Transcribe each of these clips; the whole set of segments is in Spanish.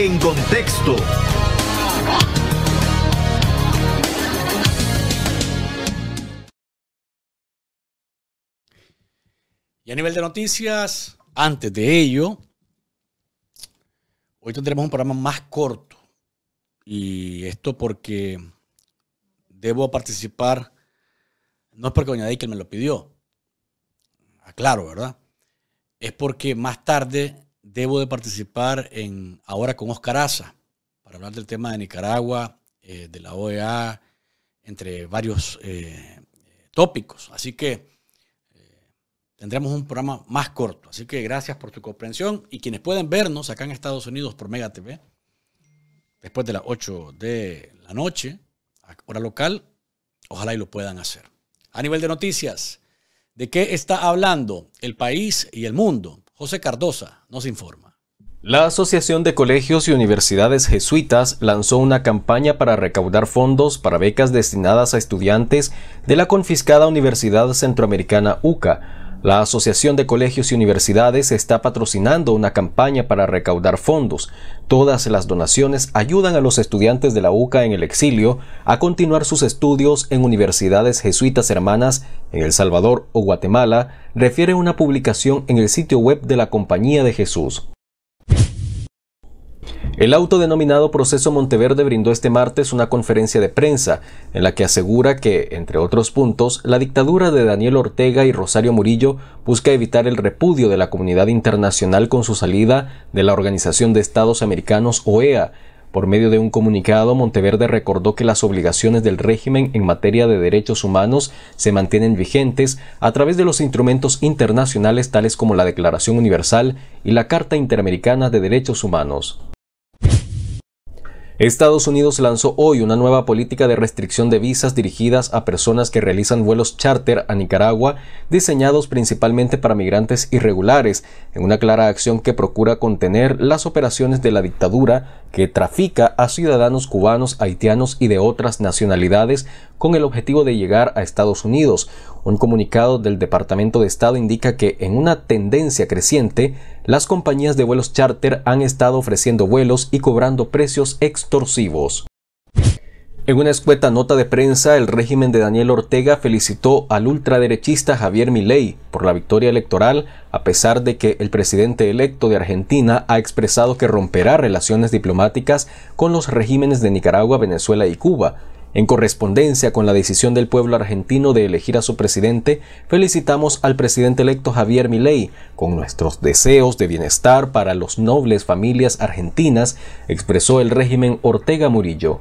en contexto. Y a nivel de noticias, antes de ello, hoy tendremos un programa más corto. Y esto porque debo participar, no es porque Doña que me lo pidió, aclaro, ¿verdad? Es porque más tarde debo de participar en ahora con Oscar Aza para hablar del tema de Nicaragua, eh, de la OEA, entre varios eh, tópicos. Así que eh, tendremos un programa más corto. Así que gracias por tu comprensión y quienes pueden vernos acá en Estados Unidos por Mega TV, después de las 8 de la noche, hora local, ojalá y lo puedan hacer. A nivel de noticias, ¿de qué está hablando el país y el mundo? José Cardosa nos informa. La Asociación de Colegios y Universidades Jesuitas lanzó una campaña para recaudar fondos para becas destinadas a estudiantes de la confiscada Universidad Centroamericana UCA la Asociación de Colegios y Universidades está patrocinando una campaña para recaudar fondos. Todas las donaciones ayudan a los estudiantes de la UCA en el exilio a continuar sus estudios en universidades jesuitas hermanas en El Salvador o Guatemala, refiere una publicación en el sitio web de la Compañía de Jesús. El autodenominado Proceso Monteverde brindó este martes una conferencia de prensa en la que asegura que, entre otros puntos, la dictadura de Daniel Ortega y Rosario Murillo busca evitar el repudio de la comunidad internacional con su salida de la Organización de Estados Americanos OEA. Por medio de un comunicado, Monteverde recordó que las obligaciones del régimen en materia de derechos humanos se mantienen vigentes a través de los instrumentos internacionales tales como la Declaración Universal y la Carta Interamericana de Derechos Humanos. Estados Unidos lanzó hoy una nueva política de restricción de visas dirigidas a personas que realizan vuelos charter a Nicaragua, diseñados principalmente para migrantes irregulares, en una clara acción que procura contener las operaciones de la dictadura que trafica a ciudadanos cubanos, haitianos y de otras nacionalidades con el objetivo de llegar a Estados Unidos. Un comunicado del Departamento de Estado indica que en una tendencia creciente, las compañías de vuelos charter han estado ofreciendo vuelos y cobrando precios extorsivos. En una escueta nota de prensa, el régimen de Daniel Ortega felicitó al ultraderechista Javier Milei por la victoria electoral, a pesar de que el presidente electo de Argentina ha expresado que romperá relaciones diplomáticas con los regímenes de Nicaragua, Venezuela y Cuba, en correspondencia con la decisión del pueblo argentino de elegir a su presidente, felicitamos al presidente electo Javier Milei con nuestros deseos de bienestar para las nobles familias argentinas, expresó el régimen Ortega Murillo.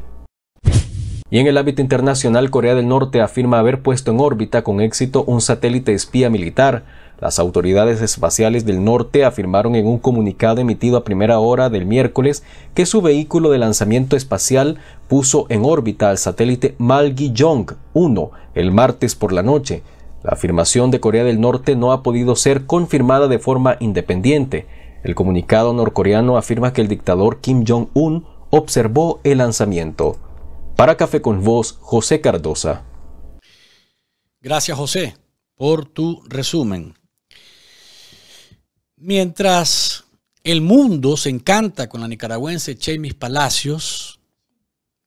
Y en el ámbito internacional, Corea del Norte afirma haber puesto en órbita con éxito un satélite espía militar, las autoridades espaciales del norte afirmaron en un comunicado emitido a primera hora del miércoles que su vehículo de lanzamiento espacial puso en órbita al satélite Malgi-Jong 1 el martes por la noche. La afirmación de Corea del Norte no ha podido ser confirmada de forma independiente. El comunicado norcoreano afirma que el dictador Kim Jong-un observó el lanzamiento. Para Café con Voz, José Cardosa. Gracias, José, por tu resumen. Mientras el mundo se encanta con la nicaragüense Chamis Palacios,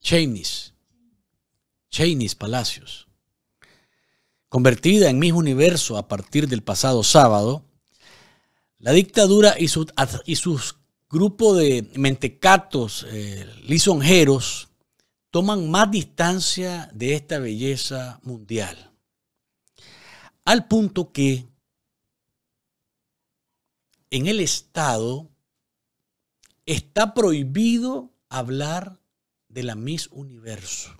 Chamis, Chamis Palacios, convertida en mis Universo a partir del pasado sábado, la dictadura y, su, y sus grupos de mentecatos eh, lisonjeros toman más distancia de esta belleza mundial. Al punto que en el Estado está prohibido hablar de la Miss Universo.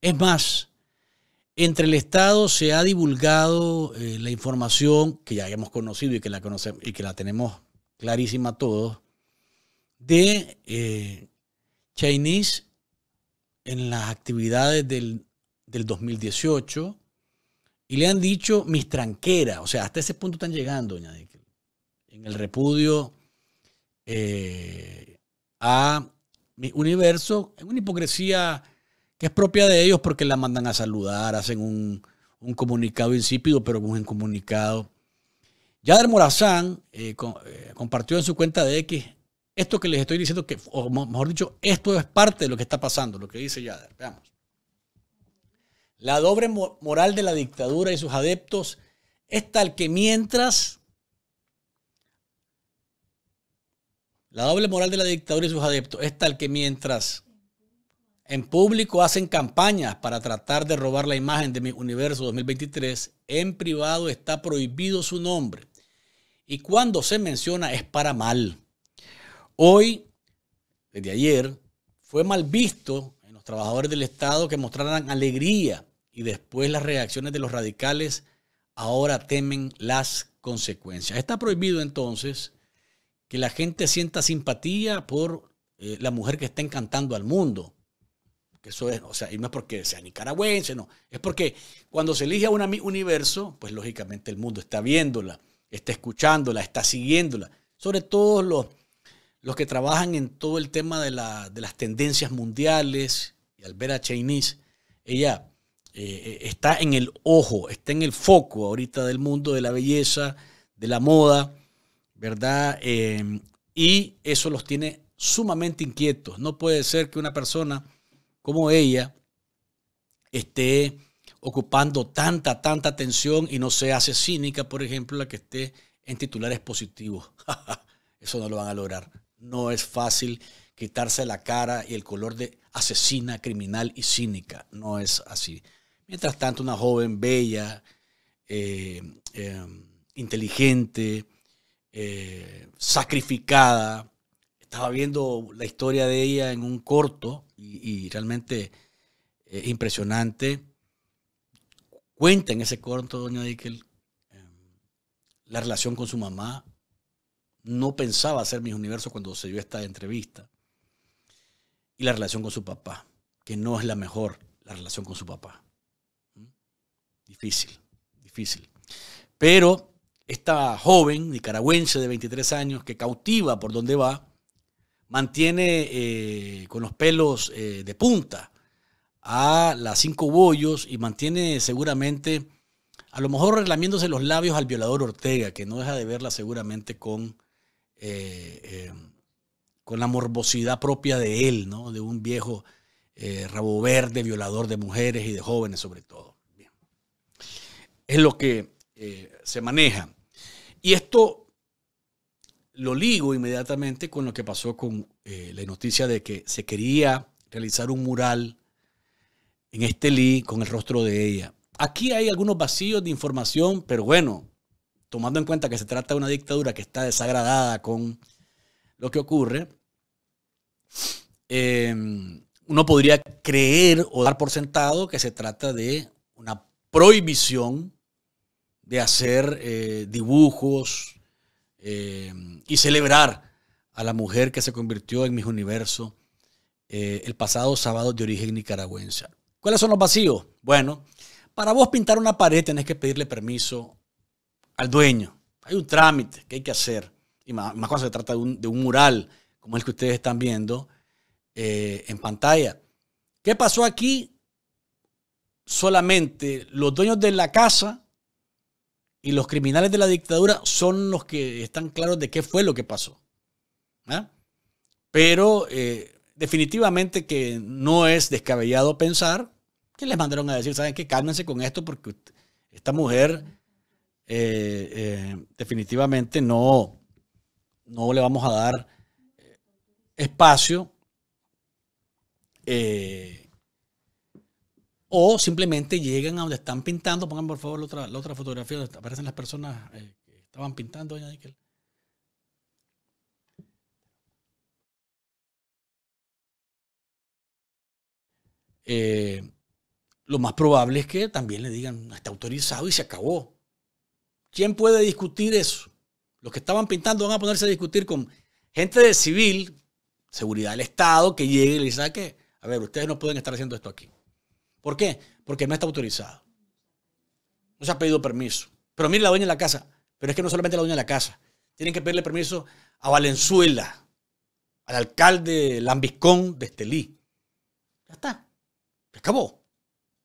Es más, entre el Estado se ha divulgado eh, la información que ya hemos conocido y que la, conocemos, y que la tenemos clarísima todos, de eh, Chinese en las actividades del, 2018 y le han dicho mis tranquera. O sea, hasta ese punto están llegando, doña en el repudio eh, a mi universo, en una hipocresía que es propia de ellos porque la mandan a saludar, hacen un, comunicado insípido, pero un comunicado. Yader Morazán eh, eh, compartió en su cuenta de X esto que les estoy diciendo, que, o mejor dicho, esto es parte de lo que está pasando, lo que dice Yader. Veamos. La doble moral de la dictadura y sus adeptos es tal que mientras La doble moral de la dictadura y sus adeptos es tal que mientras en público hacen campañas para tratar de robar la imagen de mi universo 2023, en privado está prohibido su nombre. Y cuando se menciona es para mal. Hoy, desde ayer, fue mal visto en los trabajadores del Estado que mostraran alegría y después las reacciones de los radicales ahora temen las consecuencias. Está prohibido entonces que la gente sienta simpatía por eh, la mujer que está encantando al mundo. eso es, o sea, y no es porque sea nicaragüense, no. Es porque cuando se elige a un universo, pues lógicamente el mundo está viéndola, está escuchándola, está siguiéndola. Sobre todo los, los que trabajan en todo el tema de, las tendencias mundiales. Y al ver a Chinese, ella eh, eh, está en el ojo, está en el foco ahorita del mundo de la belleza, de la moda. ¿verdad? Em, y eso los tiene sumamente inquietos. No puede ser que una persona como ella esté ocupando tanta, tanta atención y no se hace cínica, por ejemplo, la que esté en titulares positivos. eso no lo van a lograr. No es fácil quitarse la cara y el color de asesina, criminal y cínica. No es así. Mientras tanto, una joven bella, eh, em, inteligente, eh, sacrificada. Estaba viendo la historia de ella en un corto y, realmente eh, impresionante. Cuenta en ese corto, doña Dickel, em, la relación con su mamá. No pensaba hacer mis universos cuando se dio esta entrevista. Y la relación con su papá, que no es la mejor, la relación con su papá. ¿Mm? Difícil, difícil. Pero esta joven nicaragüense de 23 años que cautiva por donde va, mantiene eh, con los pelos eh, de punta a las cinco bollos y mantiene seguramente, a lo mejor relamiéndose los labios al violador Ortega, que no deja de verla seguramente con, eh, con la morbosidad propia de él, ¿no? de un viejo rabo verde, violador de mujeres y de jóvenes sobre todo. Es lo que eh, se maneja. Y esto lo ligo inmediatamente con lo que pasó con eh, la noticia de que se quería realizar un mural en este Lee con el rostro de ella. Aquí hay algunos vacíos de información, pero bueno, tomando en cuenta que se trata de una dictadura que está desagradada con lo que ocurre, em, uno podría creer o dar por sentado que se trata de una prohibición de hacer eh, dibujos eh, y celebrar a la mujer que se convirtió en mi Universo eh, el pasado sábado de origen nicaragüense. ¿Cuáles son los vacíos? Bueno, para vos pintar una pared tenés que pedirle permiso al dueño. Hay un trámite que hay que hacer. Y más, cuando se trata de un, de un, mural como el que ustedes están viendo en pantalla. ¿Qué pasó aquí? Solamente los dueños de la casa y los criminales de la dictadura son los que están claros de qué fue lo que pasó. ¿ah? Pero eh, definitivamente que no es descabellado pensar que les mandaron a decir, ¿saben qué? Cálmense con esto porque esta mujer eh, eh, definitivamente no, no le vamos a dar espacio. Eh, o simplemente llegan a donde están pintando. Pongan por favor la otra, fotografía donde aparecen las personas eh, que estaban pintando. Doña Nickel. Eh, lo más probable es que también le digan, está autorizado y se acabó. ¿Quién puede discutir eso? Los que estaban pintando van a ponerse a discutir con gente de civil, seguridad del Estado, que llegue y le saque, a ver, ustedes no pueden estar haciendo esto aquí. ¿Por qué? Porque no está autorizado. No se ha pedido permiso. Pero mire la dueña de la casa. Pero es que no solamente la dueña de la casa. Tienen que pedirle permiso a Valenzuela, al alcalde Lambiscón de Estelí. Ya está. Se acabó.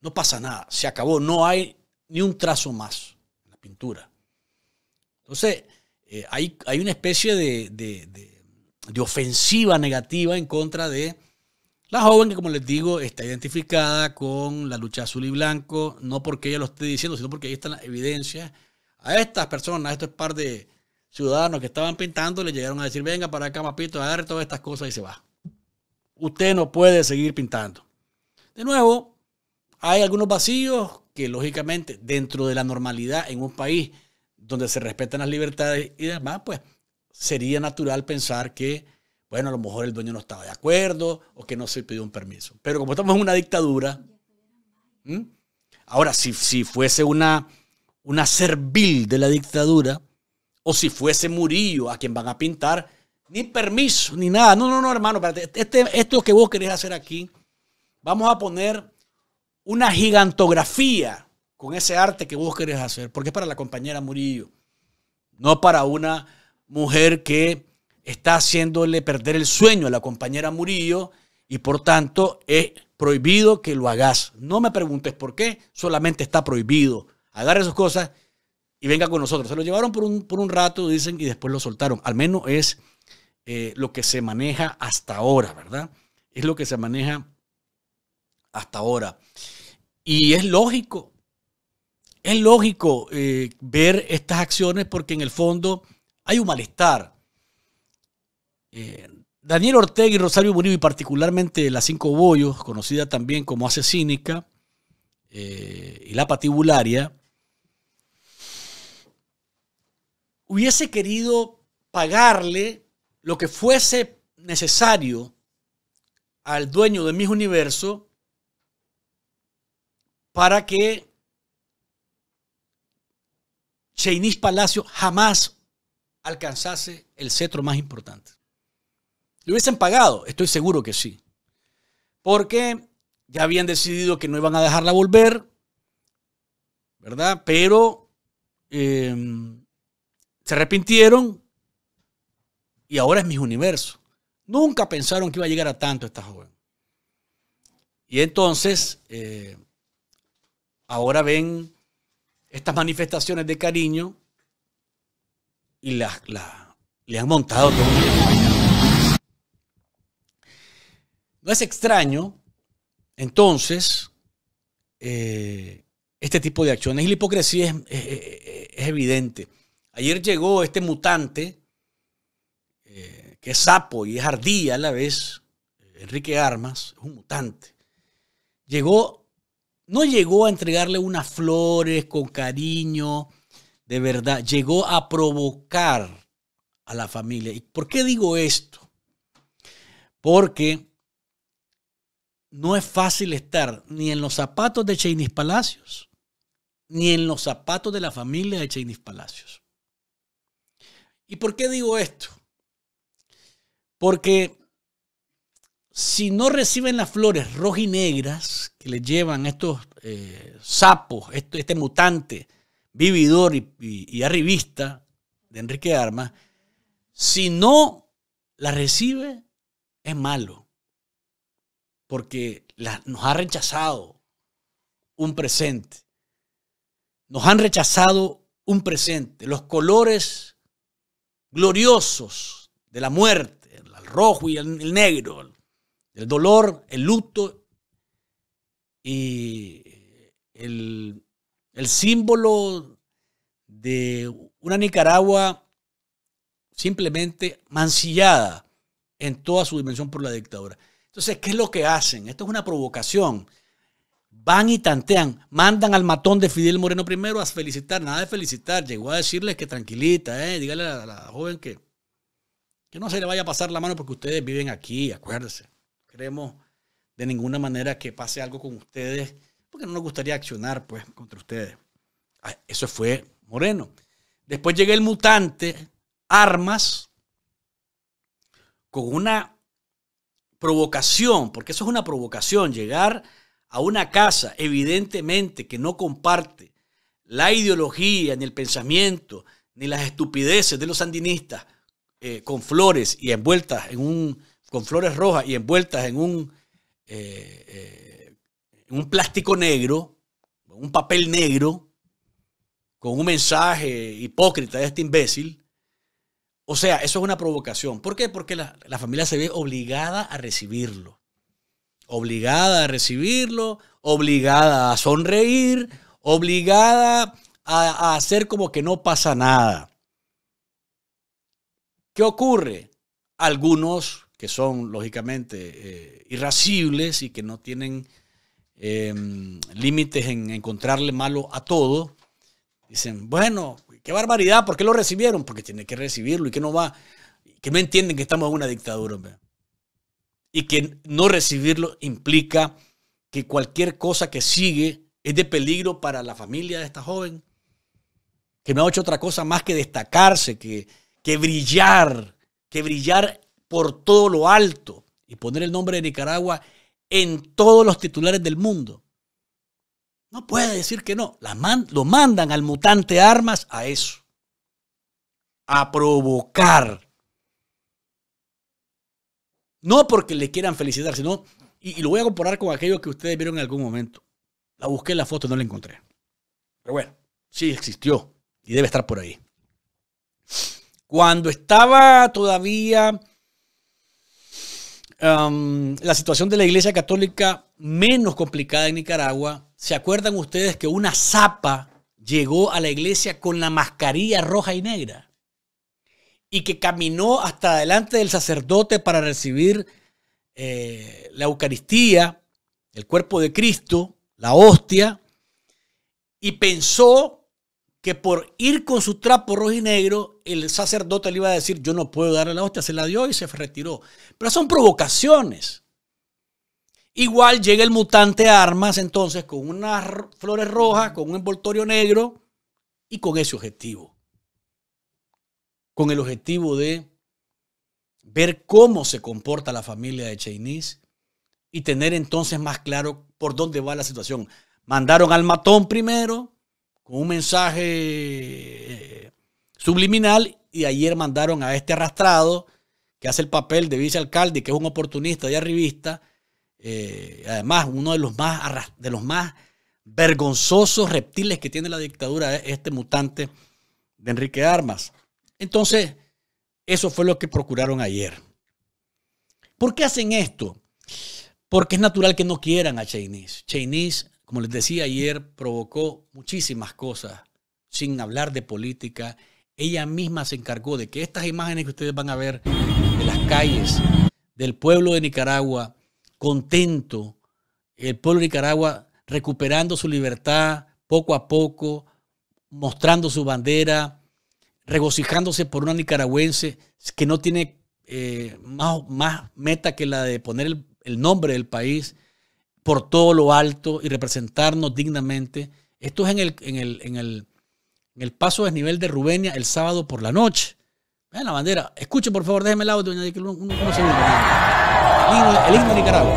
No pasa nada. Se acabó. No hay ni un trazo más en la pintura. Entonces, eh, hay, una especie de ofensiva negativa en contra de la joven que, como les digo, está identificada con la lucha azul y blanco, no porque ella lo esté diciendo, sino porque ahí están las evidencias. A estas personas, a estos par de ciudadanos que estaban pintando, le llegaron a decir, venga para acá, mapito, agarre todas estas cosas y se va. Usted no puede seguir pintando. De nuevo, hay algunos vacíos que, lógicamente, dentro de la normalidad en un país donde se respetan las libertades y demás, pues sería natural pensar que bueno, a lo mejor el dueño no estaba de acuerdo o que no se pidió un permiso. Pero como estamos en una dictadura, ahora, si, si fuese una, una servil de la dictadura, o si fuese Murillo a quien van a pintar, ni permiso, ni nada. No, no, no, hermano, espérate. Este, esto que vos querés hacer aquí, vamos a poner una gigantografía con ese arte que vos querés hacer, porque es para la compañera Murillo, no para una mujer que está haciéndole perder el sueño a la compañera Murillo y por tanto es prohibido que lo hagas. No me preguntes por qué, solamente está prohibido. Agarre sus cosas y venga con nosotros. Se lo llevaron por un, rato, dicen, y después lo soltaron. Al menos es eh, lo que se maneja hasta ahora, ¿verdad? Es lo que se maneja hasta ahora. Y es lógico, es lógico eh, ver estas acciones porque en el fondo hay un malestar. Eh, Daniel Ortega y Rosario Murillo, y particularmente la Cinco Bollos, conocida también como Asesínica eh, y la Patibularia, hubiese querido pagarle lo que fuese necesario al dueño de mis universo para que Cheinís Palacio jamás alcanzase el cetro más importante. ¿Le hubiesen pagado? Estoy seguro que sí. Porque ya habían decidido que no iban a dejarla volver, ¿verdad? Pero em, se arrepintieron y ahora es mi universo. Nunca pensaron que iba a llegar a tanto esta joven. Y entonces, eh, ahora ven estas manifestaciones de cariño y las, le han montado todo. No es extraño, entonces, eh, este tipo de acciones y la hipocresía es, evidente. Ayer llegó este mutante, eh, que es sapo y es ardía a la vez, Enrique Armas, es un mutante. Llegó, no llegó a entregarle unas flores con cariño, de verdad, llegó a provocar a la familia. ¿Y por qué digo esto? Porque no es fácil estar ni en los zapatos de Cheinis Palacios, ni en los zapatos de la familia de Cheinis Palacios. ¿Y por qué digo esto? Porque si no reciben las flores rojas y negras que le llevan estos eh, sapos, este, este, mutante vividor y, arribista de Enrique Armas, si no las recibe, es malo porque nos ha rechazado un presente. Nos han rechazado un presente. Los colores gloriosos de la muerte, el rojo y el, negro, el dolor, el luto y el símbolo de una Nicaragua simplemente mancillada en toda su dimensión por la dictadura. Entonces, ¿qué es lo que hacen? Esto es una provocación. Van y tantean, mandan al matón de Fidel Moreno primero a felicitar, nada de felicitar, llegó a decirles que tranquilita, eh, dígale a la, joven que, que no se le vaya a pasar la mano porque ustedes viven aquí, acuérdense. No queremos de ninguna manera que pase algo con ustedes, porque no nos gustaría accionar pues contra ustedes. Ah, eso fue Moreno. Después llega el mutante, armas, con una provocación, porque eso es una provocación, llegar a una casa evidentemente que no comparte la ideología, ni el pensamiento, ni las estupideces de los sandinistas, eh, con flores y envueltas en un, con flores rojas y envueltas en un, eh, eh, un plástico negro, un papel negro, con un mensaje hipócrita de este imbécil, o sea, eso es una provocación. ¿Por qué? Porque la, familia se ve obligada a recibirlo. Obligada a recibirlo, obligada a sonreír, obligada a, hacer como que no pasa nada. ¿Qué ocurre? Algunos que son lógicamente eh, irascibles y que no tienen em, límites en encontrarle malo a todo, dicen, bueno, qué barbaridad, ¿por qué lo recibieron? Porque tiene que recibirlo y que no va, que no entienden que estamos en una dictadura. Y que no recibirlo implica que cualquier cosa que sigue es de peligro para la familia de esta joven, que no ha hecho otra cosa más que destacarse, que, que brillar, que brillar por todo lo alto y poner el nombre de Nicaragua en todos los titulares del mundo. No puede decir que no. lo mandan al mutante armas a eso. A provocar. No porque le quieran felicitar, sino, y, lo voy a comparar con aquello que ustedes vieron en algún momento. La busqué en la foto, no la encontré. Pero bueno, sí existió y debe estar por ahí. Cuando estaba todavía um, la situación de la Iglesia Católica menos complicada en Nicaragua, ¿Se acuerdan ustedes que una zapa llegó a la iglesia con la mascarilla roja y negra? Y que caminó hasta delante del sacerdote para recibir eh, la Eucaristía, el cuerpo de Cristo, la hostia, y pensó que por ir con su trapo rojo y negro, el sacerdote le iba a decir, yo no puedo darle la hostia, se la dio y se retiró. Pero son provocaciones. Igual llega el mutante a Armas entonces con unas flores rojas, con un envoltorio negro y con ese objetivo. Con el objetivo de ver cómo se comporta la familia de Chinese y tener entonces más claro por dónde va la situación. Mandaron al matón primero con un mensaje eh, subliminal y ayer mandaron a este arrastrado que hace el papel de vicealcalde, que es un oportunista y arribista, eh, además uno de los, más, de los más vergonzosos reptiles que tiene la dictadura es este mutante de Enrique Armas. Entonces, eso fue lo que procuraron ayer. ¿Por qué hacen esto? Porque es natural que no quieran a Chinese. Chinese, como les decía ayer, provocó muchísimas cosas sin hablar de política. Ella misma se encargó de que estas imágenes que ustedes van a ver de las calles del pueblo de Nicaragua contento, el pueblo de Nicaragua recuperando su libertad poco a poco, mostrando su bandera, regocijándose por una nicaragüense que no tiene eh, más, más, meta que la de poner el, nombre del país por todo lo alto y representarnos dignamente. Esto es en el, en el, en paso desnivel de Rubenia el sábado por la noche. Vean la bandera. Escuche por favor, déjenme el audio, doña el himno de Nicaragua.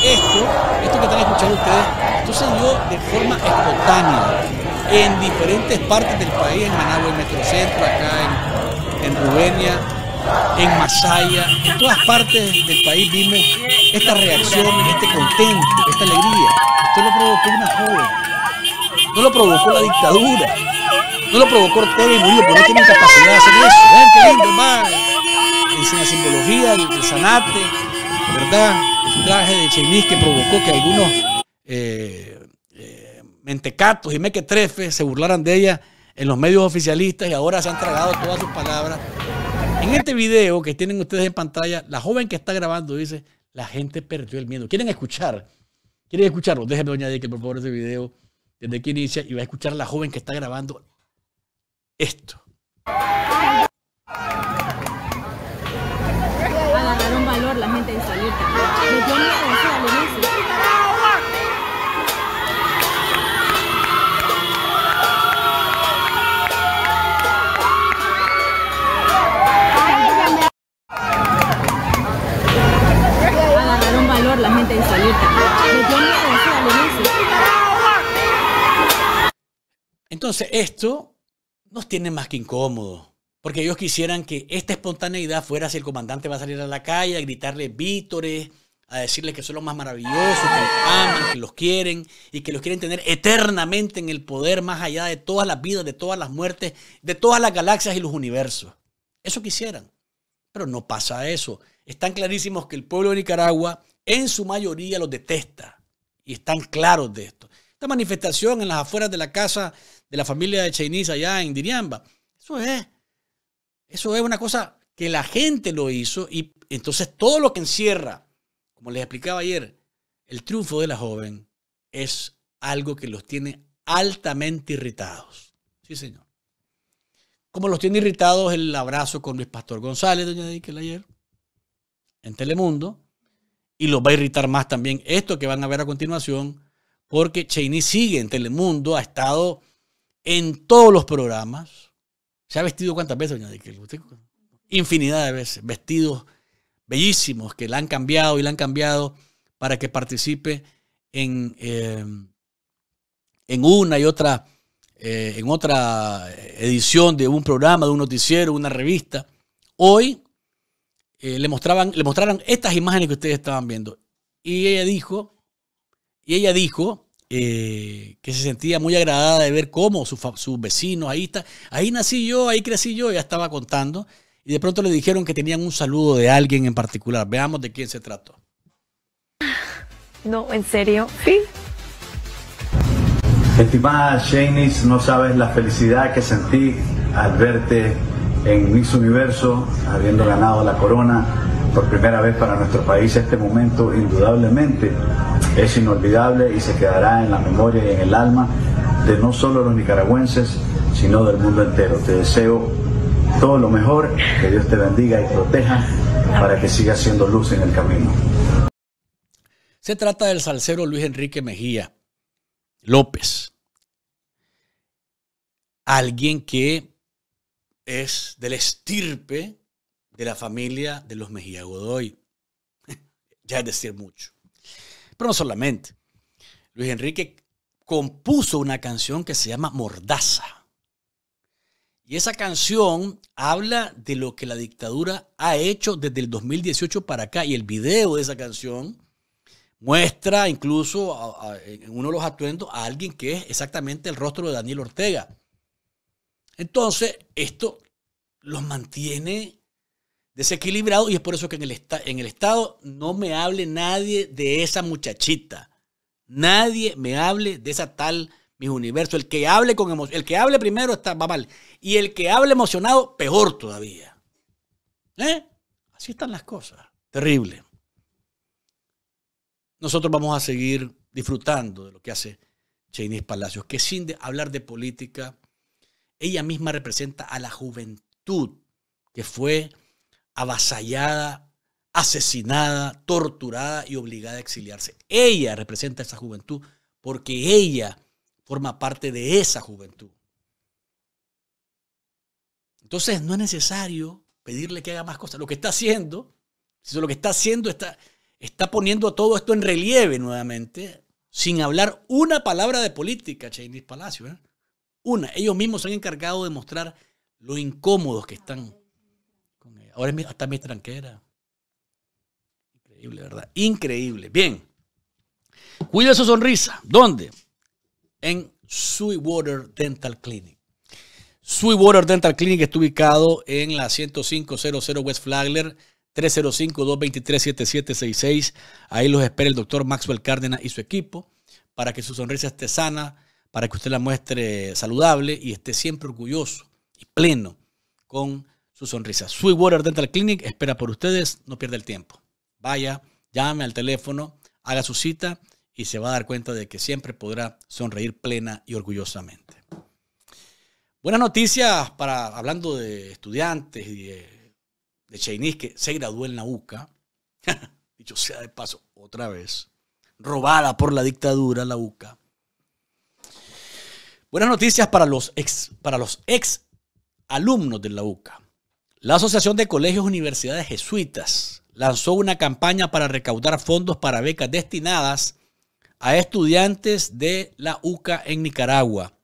Esto, esto que están escuchando ustedes, esto se dio de forma espontánea en diferentes partes del país, en Managua, en Metrocentro, acá en, en Rubenia, en Masaya, en todas partes del país vimos esta reacción, este contento, esta alegría. Esto lo provocó una joven no lo provocó la dictadura. No lo provocó Ortega y porque no tienen capacidad de hacer eso. Vean qué lindo, hermano. En simbología, el, el ¿verdad? El traje de chemis que provocó que algunos eh, eh, mentecatos y mequetrefes se burlaran de ella en los medios oficialistas y ahora se han tragado todas sus palabras. En este video que tienen ustedes en pantalla, la joven que está grabando dice, la gente perdió el miedo. ¿Quieren escuchar? ¿Quieren escucharlo? Déjenme añadir que por favor ese video desde que inicia y va a escuchar a la joven que está grabando esto. un valor la gente de salir. Me valor la gente de salirte. Entonces, esto nos tiene más que incómodos, porque ellos quisieran que esta espontaneidad fuera si el comandante va a salir a la calle a gritarle vítores, a decirles que son los más maravillosos, que los aman, que los quieren y que los quieren tener eternamente en el poder más allá de todas las vidas, de todas las muertes, de todas las galaxias y los universos. Eso quisieran. Pero no pasa eso. Están clarísimos que el pueblo de Nicaragua en su mayoría los detesta y están claros de esto. Esta manifestación en las afueras de la casa de la familia de Chinese allá en Diriamba. Eso es, eso es una cosa que la gente lo hizo y entonces todo lo que encierra, como les explicaba ayer, el triunfo de la joven es algo que los tiene altamente irritados. Sí, señor. Como los tiene irritados el abrazo con Luis Pastor González, doña Díquel, ayer, en Telemundo, y los va a irritar más también esto que van a ver a continuación, porque Cheney sigue en Telemundo, ha estado en todos los programas. ¿Se ha vestido cuántas veces, doña Infinidad de veces. Vestidos bellísimos que la han cambiado y la han cambiado para que participe en, eh, en una y otra, eh, en otra edición de un programa, de un noticiero, una revista. Hoy eh, le, mostraban, le mostraron estas imágenes que ustedes estaban viendo. Y ella dijo, y ella dijo, eh, que se sentía muy agradada de ver cómo sus, vecino vecinos, ahí está, ahí nací yo, ahí crecí yo, ya estaba contando, y de pronto le dijeron que tenían un saludo de alguien en particular. Veamos de quién se trató. No, en serio, sí. Estimada Shanice, no sabes la felicidad que sentí al verte en Miss Universo, habiendo ganado la corona por primera vez para nuestro país. Este momento, indudablemente, es inolvidable y se quedará en la memoria y en el alma de no solo los nicaragüenses, sino del mundo entero. Te deseo todo lo mejor, que Dios te bendiga y proteja para que sigas siendo luz en el camino. Se trata del salsero Luis Enrique Mejía López, alguien que es del estirpe de la familia de los Mejía Godoy. ya es decir mucho. Pero no solamente. Luis Enrique compuso una canción que se llama Mordaza. Y esa canción habla de lo que la dictadura ha hecho desde el 2018 para acá. Y el video de esa canción muestra incluso en uno de los atuendos a alguien que es exactamente el rostro de Daniel Ortega. Entonces, esto los mantiene desequilibrado y es por eso que en el, en el Estado no me hable nadie de esa muchachita. Nadie me hable de esa tal mis universo. El que hable con el que hable primero está, va mal. Y el que hable emocionado, peor todavía. ¿Eh? Así están las cosas. Terrible. Nosotros vamos a seguir disfrutando de lo que hace cheney Palacios, que sin de hablar de política, ella misma representa a la juventud que fue avasallada, asesinada, torturada y obligada a exiliarse. Ella representa a esa juventud porque ella forma parte de esa juventud. Entonces no es necesario pedirle que haga más cosas. Lo que está haciendo, lo que está haciendo está, está poniendo todo esto en relieve nuevamente, sin hablar una palabra de política, Chinese Palacio. ¿eh? Una, ellos mismos se han encargado de mostrar lo incómodos que están Ahora está hasta mi tranquera. Increíble, ¿verdad? Increíble. Bien. Cuida su sonrisa. ¿Dónde? En Sweetwater Dental Clinic. Sweetwater Dental Clinic está ubicado en la 10500 West Flagler. 305-223-7766. Ahí los espera el doctor Maxwell Cárdenas y su equipo para que su sonrisa esté sana, para que usted la muestre saludable y esté siempre orgulloso y pleno con su sonrisa. Sweetwater Dental Clinic espera por ustedes, no pierda el tiempo. Vaya, llame al teléfono, haga su cita y se va a dar cuenta de que siempre podrá sonreír plena y orgullosamente. Buenas noticias para, hablando de estudiantes de, de que se graduó en la UCA. Dicho sea de paso, otra vez. Robada por la dictadura, la UCA. Buenas noticias para los ex, para los ex alumnos de la UCA. La Asociación de Colegios Universidades Jesuitas lanzó una campaña para recaudar fondos para becas destinadas a estudiantes de la UCA en Nicaragua.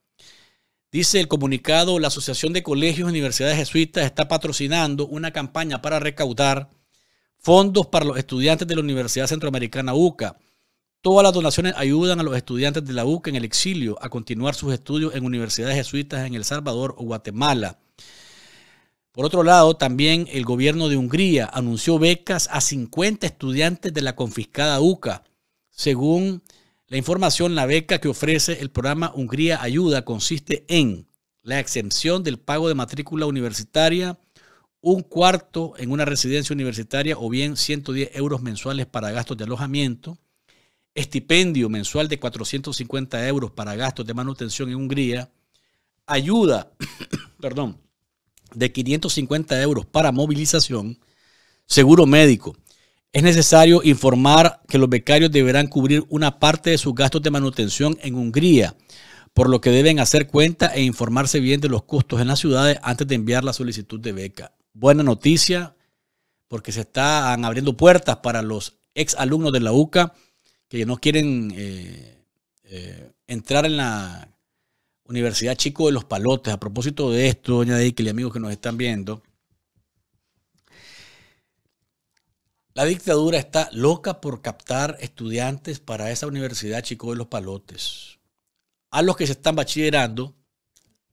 Dice el comunicado, la Asociación de Colegios Universidades Jesuitas está patrocinando una campaña para recaudar fondos para los estudiantes de la Universidad Centroamericana UCA. Todas las donaciones ayudan a los estudiantes de la UCA en el exilio a continuar sus estudios en universidades jesuitas en El Salvador o Guatemala. Por otro lado, también el gobierno de Hungría anunció becas a 50 estudiantes de la confiscada UCA. Según la información, la beca que ofrece el programa Hungría Ayuda consiste en la exención del pago de matrícula universitaria, un cuarto en una residencia universitaria o bien 110 euros mensuales para gastos de alojamiento, estipendio mensual de 450 euros para gastos de manutención en Hungría, ayuda, perdón, de 550 euros para movilización, seguro médico. Es necesario informar que los becarios deberán cubrir una parte de sus gastos de manutención en Hungría, por lo que deben hacer cuenta e informarse bien de los costos en las ciudades antes de enviar la solicitud de beca. Buena noticia, porque se están abriendo puertas para los ex alumnos de la UCA que no quieren eh, eh, entrar en la Universidad Chico de los Palotes. A propósito de esto, doña Dickel y amigos que nos están viendo, la dictadura está loca por captar estudiantes para esa Universidad Chico de los Palotes. A los que se están bachillerando,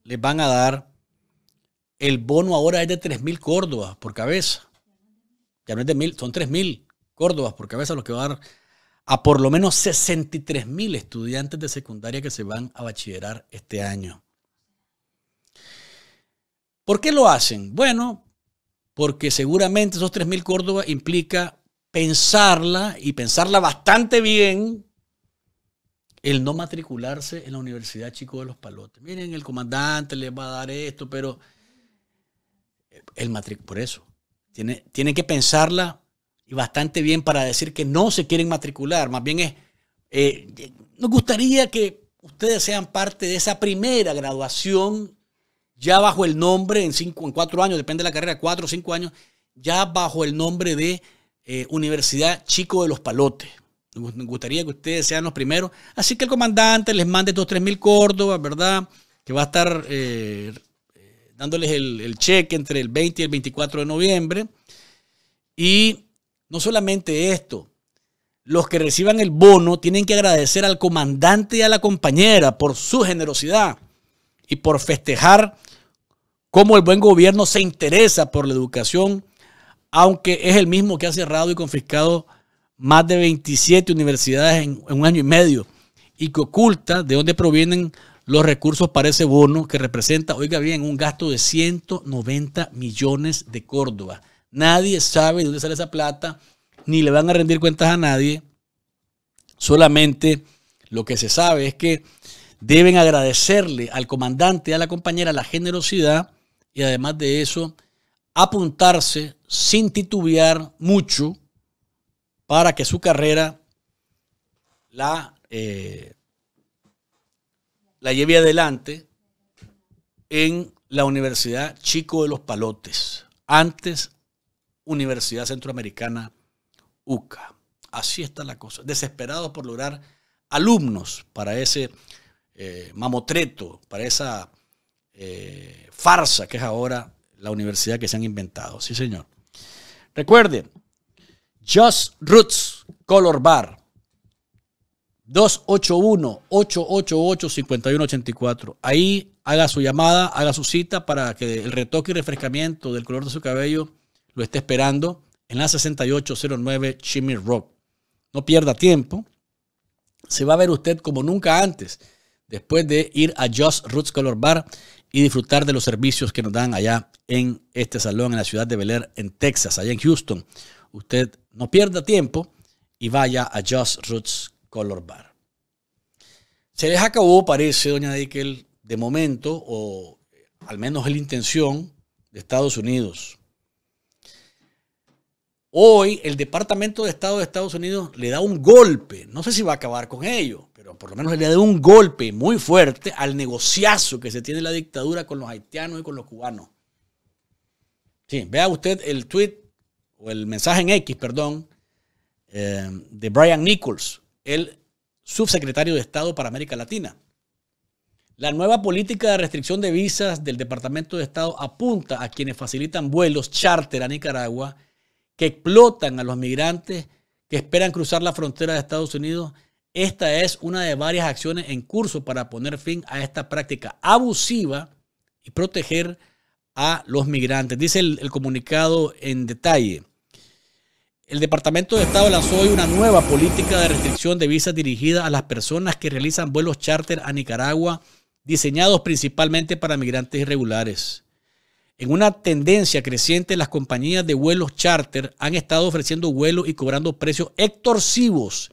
les van a dar el bono ahora es de 3.000 córdobas por cabeza. Ya no es de 1.000, son 3.000 córdobas por cabeza los que van a dar a por lo menos 63 mil estudiantes de secundaria que se van a bachillerar este año. ¿Por qué lo hacen? Bueno, porque seguramente esos mil Córdoba implica pensarla y pensarla bastante bien el no matricularse en la Universidad Chico de los Palotes. Miren, el comandante les va a dar esto, pero el matric por eso. Tiene, tiene que pensarla y bastante bien para decir que no se quieren matricular. Más bien es, eh, nos gustaría que ustedes sean parte de esa primera graduación ya bajo el nombre, en, en cuatro años, depende de la carrera, cuatro o cinco años, ya bajo el nombre de eh, Universidad Chico de los Palotes. Nos gustaría que ustedes sean los primeros. Así que el comandante les mande estos tres mil Córdobas, ¿verdad? Que va a estar eh, dándoles el, el cheque entre el 20 y el 24 de noviembre. Y no solamente esto, los que reciban el bono tienen que agradecer al comandante y a la compañera por su generosidad y por festejar cómo el buen gobierno se interesa por la educación, aunque es el mismo que ha cerrado y confiscado más de 27 universidades en, un año y medio y que oculta de dónde provienen los recursos para ese bono que representa, oiga bien, un gasto de 190 millones de Córdoba. Nadie sabe de dónde sale esa plata, ni le van a rendir cuentas a nadie. Solamente lo que se sabe es que deben agradecerle al comandante y a la compañera la generosidad y además de eso, apuntarse sin titubear mucho para que su carrera la, eh, la lleve adelante en la Universidad Chico de los Palotes, antes Universidad Centroamericana UCA. Así está la cosa. Desesperados por lograr alumnos para ese eh, mamotreto, para esa eh, farsa que es ahora la universidad que se han inventado. Sí, señor. Recuerden, Just Roots Color Bar. 281-888-5184. Ahí haga su llamada, haga su cita para que el retoque y refrescamiento del color de su cabello lo está esperando en la 6809 Chimney Rock. No pierda tiempo. Se va a ver usted como nunca antes después de ir a Just Roots Color Bar y disfrutar de los servicios que nos dan allá en este salón en la ciudad de Bel Air, en Texas, allá en Houston. Usted no pierda tiempo y vaya a Just Roots Color Bar. Se les acabó, parece, doña Dickel, de momento, o al menos la intención de Estados Unidos Hoy el Departamento de Estado de Estados Unidos le da un golpe, no sé si va a acabar con ello, pero por lo menos le da un golpe muy fuerte al negociazo que se tiene la dictadura con los haitianos y con los cubanos. Sí, vea usted el tweet o el mensaje en X, perdón, eh, de Brian Nichols, el subsecretario de Estado para América Latina. La nueva política de restricción de visas del Departamento de Estado apunta a quienes facilitan vuelos charter a Nicaragua que explotan a los migrantes que esperan cruzar la frontera de Estados Unidos, esta es una de varias acciones en curso para poner fin a esta práctica abusiva y proteger a los migrantes. Dice el, comunicado en detalle. El Departamento de Estado lanzó hoy una nueva política de restricción de visas dirigida a las personas que realizan vuelos charter a Nicaragua, diseñados principalmente para migrantes irregulares. En una tendencia creciente, las compañías de vuelos charter han estado ofreciendo vuelos y cobrando precios extorsivos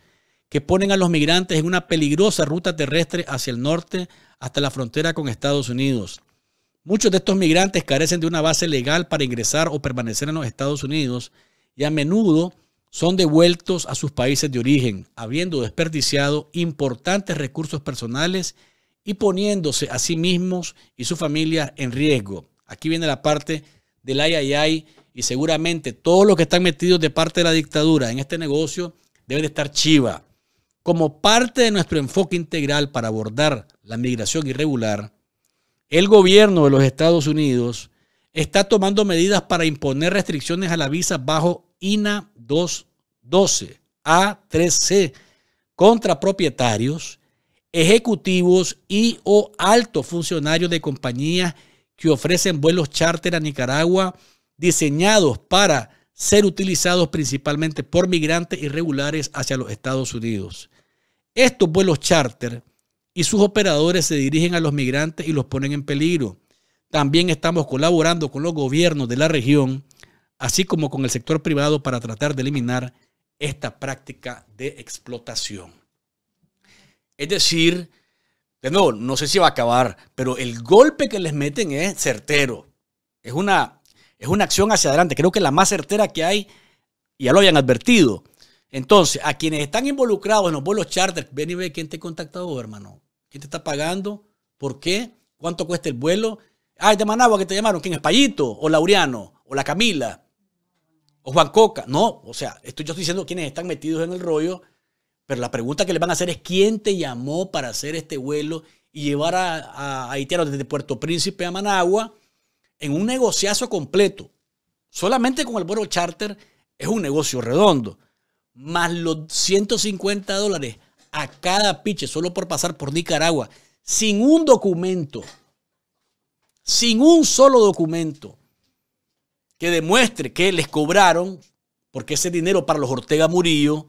que ponen a los migrantes en una peligrosa ruta terrestre hacia el norte hasta la frontera con Estados Unidos. Muchos de estos migrantes carecen de una base legal para ingresar o permanecer en los Estados Unidos y a menudo son devueltos a sus países de origen, habiendo desperdiciado importantes recursos personales y poniéndose a sí mismos y su familia en riesgo. Aquí viene la parte del ay, Y seguramente todos los que están metidos de parte de la dictadura en este negocio debe de estar chiva. Como parte de nuestro enfoque integral para abordar la migración irregular, el gobierno de los Estados Unidos está tomando medidas para imponer restricciones a la visa bajo INA 212, A3C, contra propietarios, ejecutivos y o altos funcionarios de compañías que ofrecen vuelos charter a Nicaragua diseñados para ser utilizados principalmente por migrantes irregulares hacia los Estados Unidos. Estos vuelos charter y sus operadores se dirigen a los migrantes y los ponen en peligro. También estamos colaborando con los gobiernos de la región, así como con el sector privado para tratar de eliminar esta práctica de explotación. Es decir, de no sé si va a acabar, pero el golpe que les meten es certero. Es una, es una acción hacia adelante. Creo que la más certera que hay, ya lo habían advertido. Entonces, a quienes están involucrados en los vuelos charter, ven y ve quién te ha contactado, hermano. ¿Quién te está pagando? ¿Por qué? ¿Cuánto cuesta el vuelo? Ah, es de Managua que te llamaron. ¿Quién es Payito? ¿O Laureano? ¿O la Camila? ¿O Juan Coca? No, o sea, estoy yo estoy diciendo quienes están metidos en el rollo pero la pregunta que le van a hacer es quién te llamó para hacer este vuelo y llevar a, a, haitianos desde Puerto Príncipe a Managua en un negociazo completo. Solamente con el vuelo charter es un negocio redondo. Más los 150 dólares a cada piche solo por pasar por Nicaragua, sin un documento, sin un solo documento que demuestre que les cobraron, porque ese dinero para los Ortega Murillo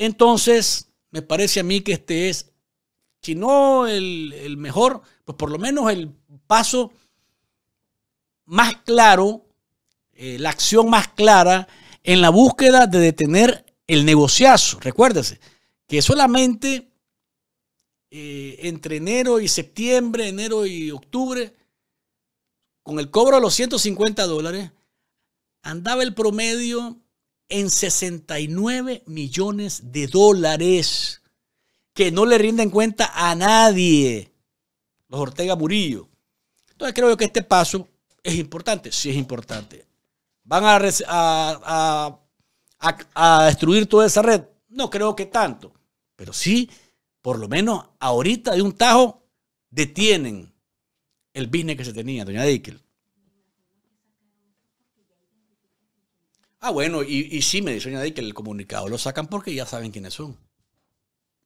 entonces, me parece a mí que este es, si no el, mejor, pues por lo menos el paso más claro, eh, la acción más clara en la búsqueda de detener el negociazo. Recuérdese que solamente eh, entre enero y septiembre, enero y octubre, con el cobro de los 150 dólares, andaba el promedio en 69 millones de dólares que no le rinden cuenta a nadie, los Ortega Murillo. Entonces creo que este paso es importante, sí es importante. ¿Van a, destruir toda esa red? No creo que tanto, pero sí, por lo menos ahorita de un tajo detienen el business que se tenía, doña Dickel. Ah, bueno, y, sí me dicen ahí que el comunicado lo sacan porque ya saben quiénes son.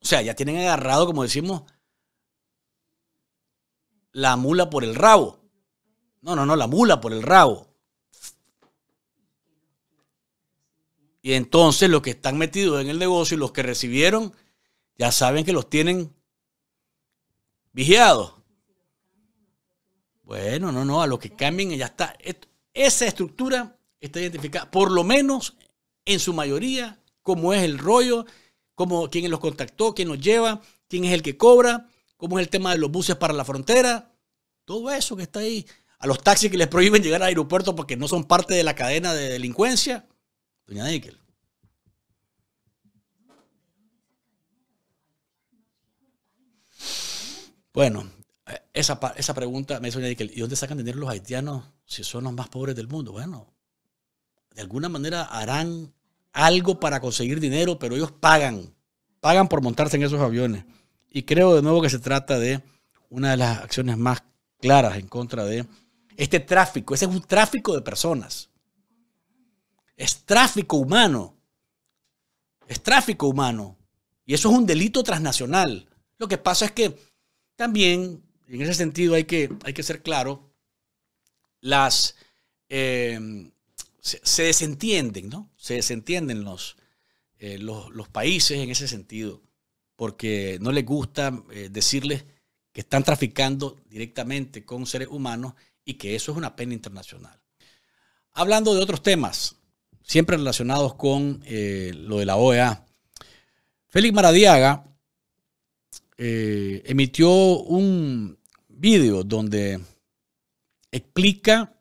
O sea, ya tienen agarrado, como decimos, la mula por el rabo. No, no, no, la mula por el rabo. Y entonces los que están metidos en el negocio y los que recibieron, ya saben que los tienen vigiados. Bueno, no, no, a los que cambien ya está. Esa estructura está identificada, por lo menos en su mayoría, cómo es el rollo, como quién los contactó, quién los lleva, quién es el que cobra, cómo es el tema de los buses para la frontera, todo eso que está ahí. A los taxis que les prohíben llegar al aeropuerto porque no son parte de la cadena de delincuencia. Doña Níquel. Bueno, eh, esa, esa pregunta me dice Doña Níquel. ¿Y dónde sacan dinero los haitianos si son los más pobres del mundo? Bueno, de alguna manera harán algo para conseguir dinero, pero ellos pagan, pagan por montarse en esos aviones. Y creo de nuevo que se trata de una de las acciones más claras en contra de este tráfico. Ese es un tráfico de personas. Es tráfico humano. Es tráfico humano. Y eso es un delito transnacional. Lo que pasa es que también, en ese sentido hay que, hay que ser claro, las... Eh, se, desentienden, ¿no? Se desentienden eh, los, los, países en ese sentido, porque no les gusta eh, decirles que están traficando directamente con seres humanos y que eso es una pena internacional. Hablando de otros temas, siempre relacionados con eh, lo de la OEA, Félix Maradiaga emitió un vídeo donde explica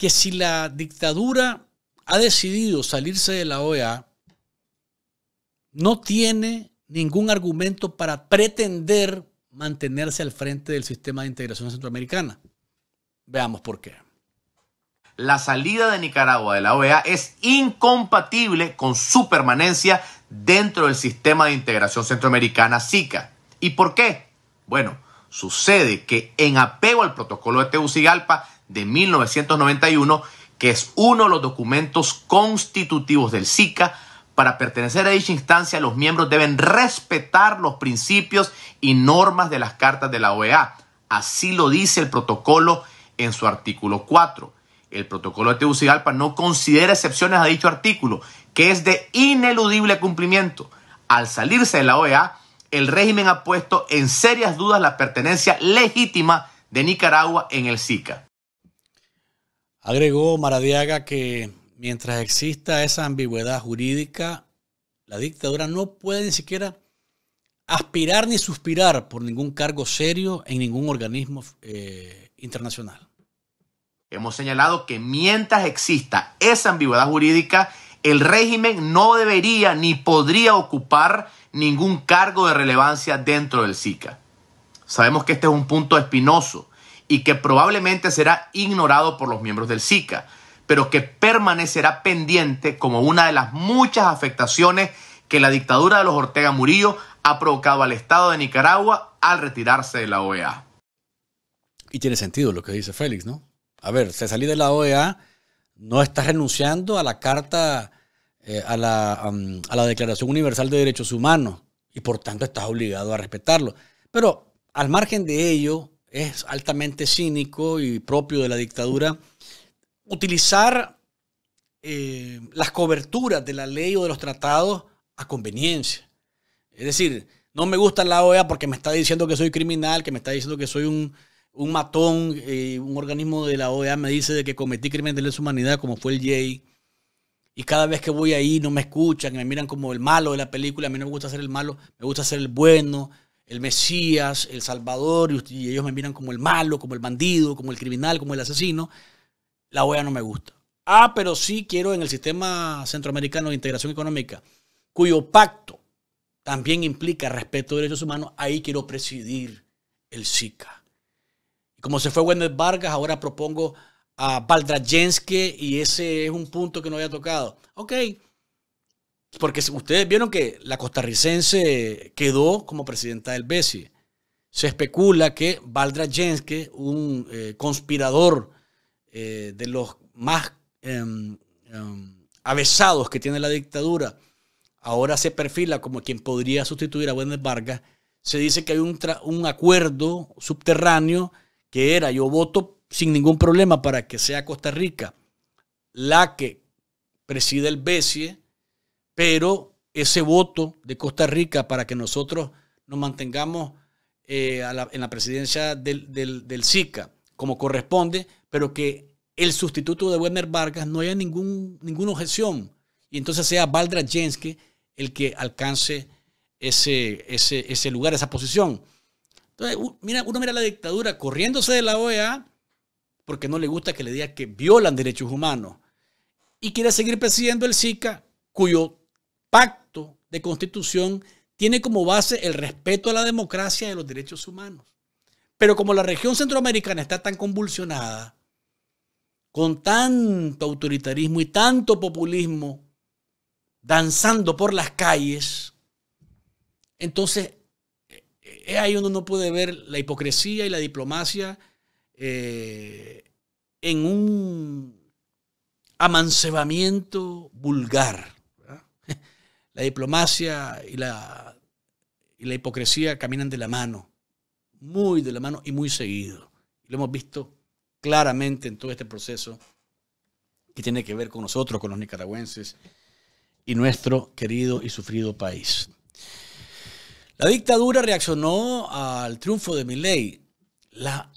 que si la dictadura ha decidido salirse de la OEA, no tiene ningún argumento para pretender mantenerse al frente del sistema de integración centroamericana. Veamos por qué. La salida de Nicaragua de la OEA es incompatible con su permanencia dentro del sistema de integración centroamericana SICA. ¿Y por qué? Bueno, sucede que en apego al protocolo de Tegucigalpa de 1991, que es uno de los documentos constitutivos del SICA, para pertenecer a dicha instancia, los miembros deben respetar los principios y normas de las cartas de la OEA. Así lo dice el protocolo en su artículo 4. El protocolo de Tegucigalpa no considera excepciones a dicho artículo, que es de ineludible cumplimiento. Al salirse de la OEA, el régimen ha puesto en serias dudas la pertenencia legítima de Nicaragua en el SICA. Agregó Maradiaga que mientras exista esa ambigüedad jurídica, la dictadura no puede ni siquiera aspirar ni suspirar por ningún cargo serio en ningún organismo eh, internacional. Hemos señalado que mientras exista esa ambigüedad jurídica, el régimen no debería ni podría ocupar ningún cargo de relevancia dentro del SICA. Sabemos que este es un punto espinoso y que probablemente será ignorado por los miembros del SICA, pero que permanecerá pendiente como una de las muchas afectaciones que la dictadura de los Ortega Murillo ha provocado al Estado de Nicaragua al retirarse de la OEA. Y tiene sentido lo que dice Félix, ¿no? A ver, se salió de la OEA, no estás renunciando a la carta, eh, a, la, a la Declaración Universal de Derechos Humanos, y por tanto estás obligado a respetarlo. Pero al margen de ello, es altamente cínico y propio de la dictadura utilizar eh, las coberturas de la ley o de los tratados a conveniencia. Es decir, no me gusta la OEA porque me está diciendo que soy criminal, que me está diciendo que soy un, matón, eh, un organismo de la OEA me dice de que cometí crímenes de lesa humanidad como fue el Jay. Y cada vez que voy ahí no me escuchan, me miran como el malo de la película, a mí no me gusta ser el malo, me gusta ser el bueno, el Mesías, el Salvador, y, ellos me miran como el malo, como el bandido, como el criminal, como el asesino, la OEA no me gusta. Ah, pero sí quiero en el sistema centroamericano de integración económica, cuyo pacto también implica respeto de derechos humanos, ahí quiero presidir el SICA. Y como se fue Wendell Vargas, ahora propongo a Baldrajenske y ese es un punto que no había tocado. Ok, porque ustedes vieron que la costarricense quedó como presidenta del BESI. Se especula que Valdra Jenske, un eh, conspirador eh, de los más em, em, avesados que tiene la dictadura, ahora se perfila como quien podría sustituir a Wendel Vargas. Se dice que hay un, acuerdo subterráneo que era yo voto sin ningún problema para que sea Costa Rica la que preside el BESIE pero ese voto de Costa Rica para que nosotros nos mantengamos eh, en la presidencia del, SICA como corresponde, pero que el sustituto de Werner Vargas no haya ningún, ninguna objeción y entonces sea Valdra Jenske el que alcance ese, ese, lugar, esa posición. Entonces, mira, uno mira la dictadura corriéndose de la OEA porque no le gusta que le diga que violan derechos humanos y quiere seguir presidiendo el SICA, cuyo pacto de constitución tiene como base el respeto a la democracia y a los derechos humanos. Pero como la región centroamericana está tan convulsionada, con tanto autoritarismo y tanto populismo danzando por las calles, entonces es eh, ahí donde uno puede ver la hipocresía y la diplomacia eh, en un amancebamiento vulgar. La diplomacia y la, hipocresía caminan de la mano, muy de la mano y muy seguido. Lo hemos visto claramente en todo este proceso que tiene que ver con nosotros, con los nicaragüenses y nuestro querido y sufrido país. La dictadura reaccionó al triunfo de Milley. La,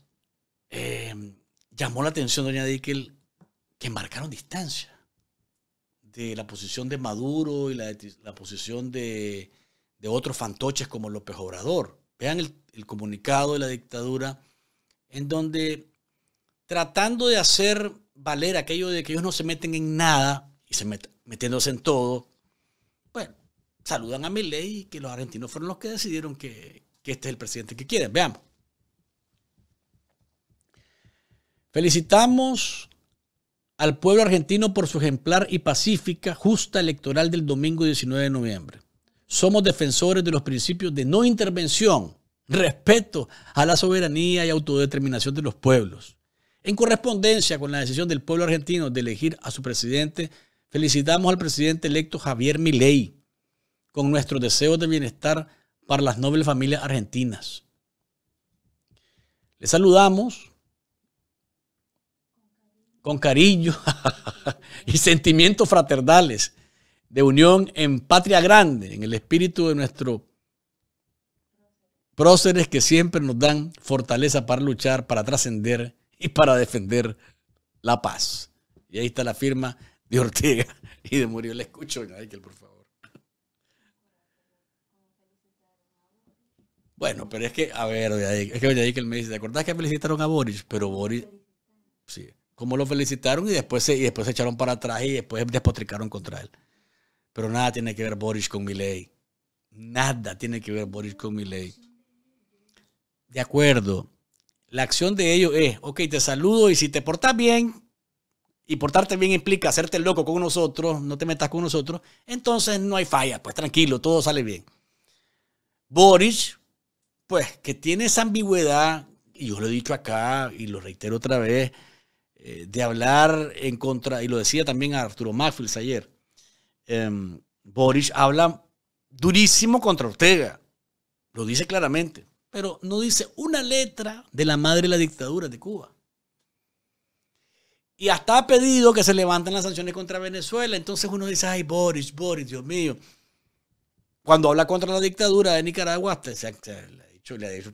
eh, llamó la atención doña Dickel que marcaron distancia la posición de Maduro y la, posición de, otros fantoches como López Obrador. Vean el, comunicado de la dictadura, en donde tratando de hacer valer aquello de que ellos no se meten en nada y se metiéndose en todo, bueno, saludan a ley y que los argentinos fueron los que decidieron que, que este es el presidente que quieren. Veamos. Felicitamos al pueblo argentino por su ejemplar y pacífica justa electoral del domingo 19 de noviembre. Somos defensores de los principios de no intervención, respeto a la soberanía y autodeterminación de los pueblos. En correspondencia con la decisión del pueblo argentino de elegir a su presidente, felicitamos al presidente electo Javier Milei con nuestros deseos de bienestar para las nobles familias argentinas. Les saludamos con cariño y sentimientos fraternales de unión en patria grande, en el espíritu de nuestros próceres que siempre nos dan fortaleza para luchar, para trascender y para defender la paz. Y ahí está la firma de Ortega y de Murillo. Le escucho, Michael, por favor. Bueno, pero es que, a ver, es que Michael me dice, ¿te acordás que felicitaron a Boris? Pero Boris, sí cómo lo felicitaron y después, se, después echaron para atrás y después despotricaron contra él. Pero nada tiene que ver Boris con mi ley... Nada tiene que ver Boris con mi ley... De acuerdo. La acción de ellos es, ok, te saludo y si te portas bien, y portarte bien implica hacerte loco con nosotros, no te metas con nosotros, entonces no hay falla, pues tranquilo, todo sale bien. Boris, pues que tiene esa ambigüedad, y yo lo he dicho acá y lo reitero otra vez, eh, de hablar en contra, y lo decía también Arturo Maffles ayer, em, Boris habla durísimo contra Ortega, lo dice claramente, pero no dice una letra de la madre de la dictadura de Cuba. Y hasta ha pedido que se levanten las sanciones contra Venezuela. Entonces uno dice, ay, Boris, Boris, Dios mío. Cuando habla contra la dictadura de Nicaragua, ha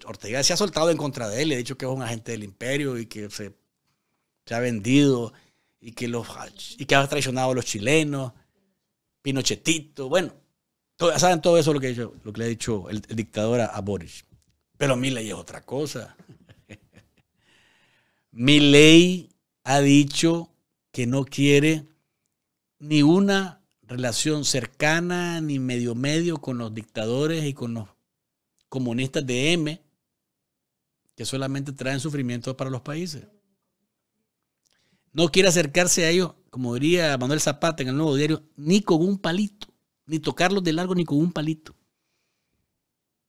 Ortega se ha soltado en contra de él, le ha dicho que es un agente del imperio y que se se ha vendido y que, los, y que ha traicionado a los chilenos, Pinochetito, bueno, saben todo eso lo que, lo que le ha dicho el, dictador a, a, Boris. Pero mi ley es otra cosa. mi ley ha dicho que no quiere ni una relación cercana ni medio medio con los dictadores y con los comunistas de M que solamente traen sufrimiento para los países. No quiere acercarse a ellos, como diría Manuel Zapata en el nuevo diario, ni con un palito, ni tocarlos de largo ni con un palito.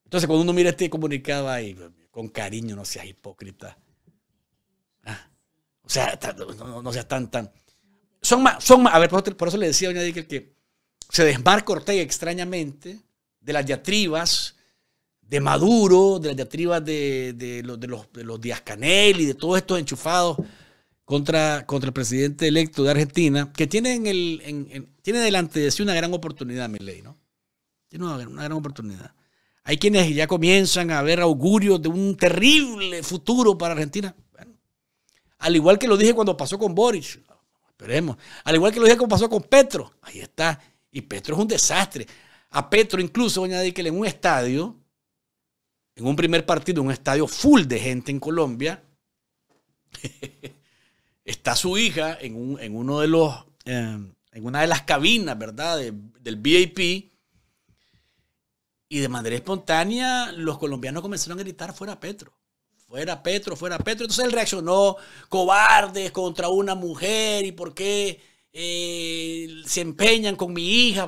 Entonces, cuando uno mira este comunicado ahí, con cariño, no seas hipócrita. Ah, o sea, no, seas tan, tan. Son más, son A ver, por, eso le decía a Doña que se desmarca Ortega extrañamente de las diatribas de Maduro, de las diatribas de, los, de los Díaz Canel y de todos estos enchufados contra, contra el presidente electo de Argentina, que tiene, el, tiene delante de sí una gran oportunidad, Milei, ¿no? Tiene una, gran oportunidad. Hay quienes ya comienzan a ver augurios de un terrible futuro para Argentina. al igual que lo dije cuando pasó con Boris, esperemos. Al igual que lo dije cuando pasó con Petro, ahí está. Y Petro es un desastre. A Petro incluso, añadí que en un estadio, en un primer partido, un estadio full de gente en Colombia, está su hija en, uno de los, em, en una de las cabinas, ¿verdad? del VIP. Y de manera espontánea, los colombianos comenzaron a gritar fuera Petro. Fuera Petro, fuera Petro. Entonces él reaccionó, cobardes contra una mujer y por qué eh, se empeñan con mi hija.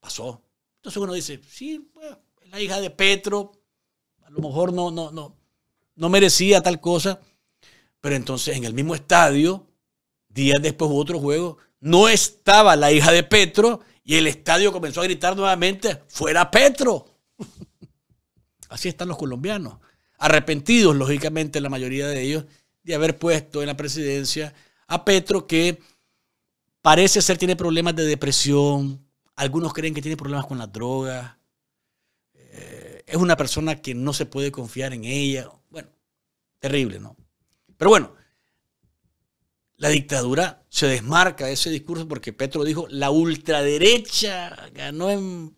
Pasó. Entonces uno dice, sí, pues, la hija de Petro, a lo mejor no, no, no, no merecía tal cosa. Pero entonces en el mismo estadio, días después hubo otro juego, no estaba la hija de Petro y el estadio comenzó a gritar nuevamente, fuera Petro. Así están los colombianos, arrepentidos lógicamente la mayoría de ellos de haber puesto en la presidencia a Petro que parece ser tiene problemas de depresión, algunos creen que tiene problemas con las drogas, eh, es una persona que no se puede confiar en ella, bueno, terrible, ¿no? Pero bueno, la dictadura se desmarca de ese discurso porque Petro dijo, la ultraderecha ganó en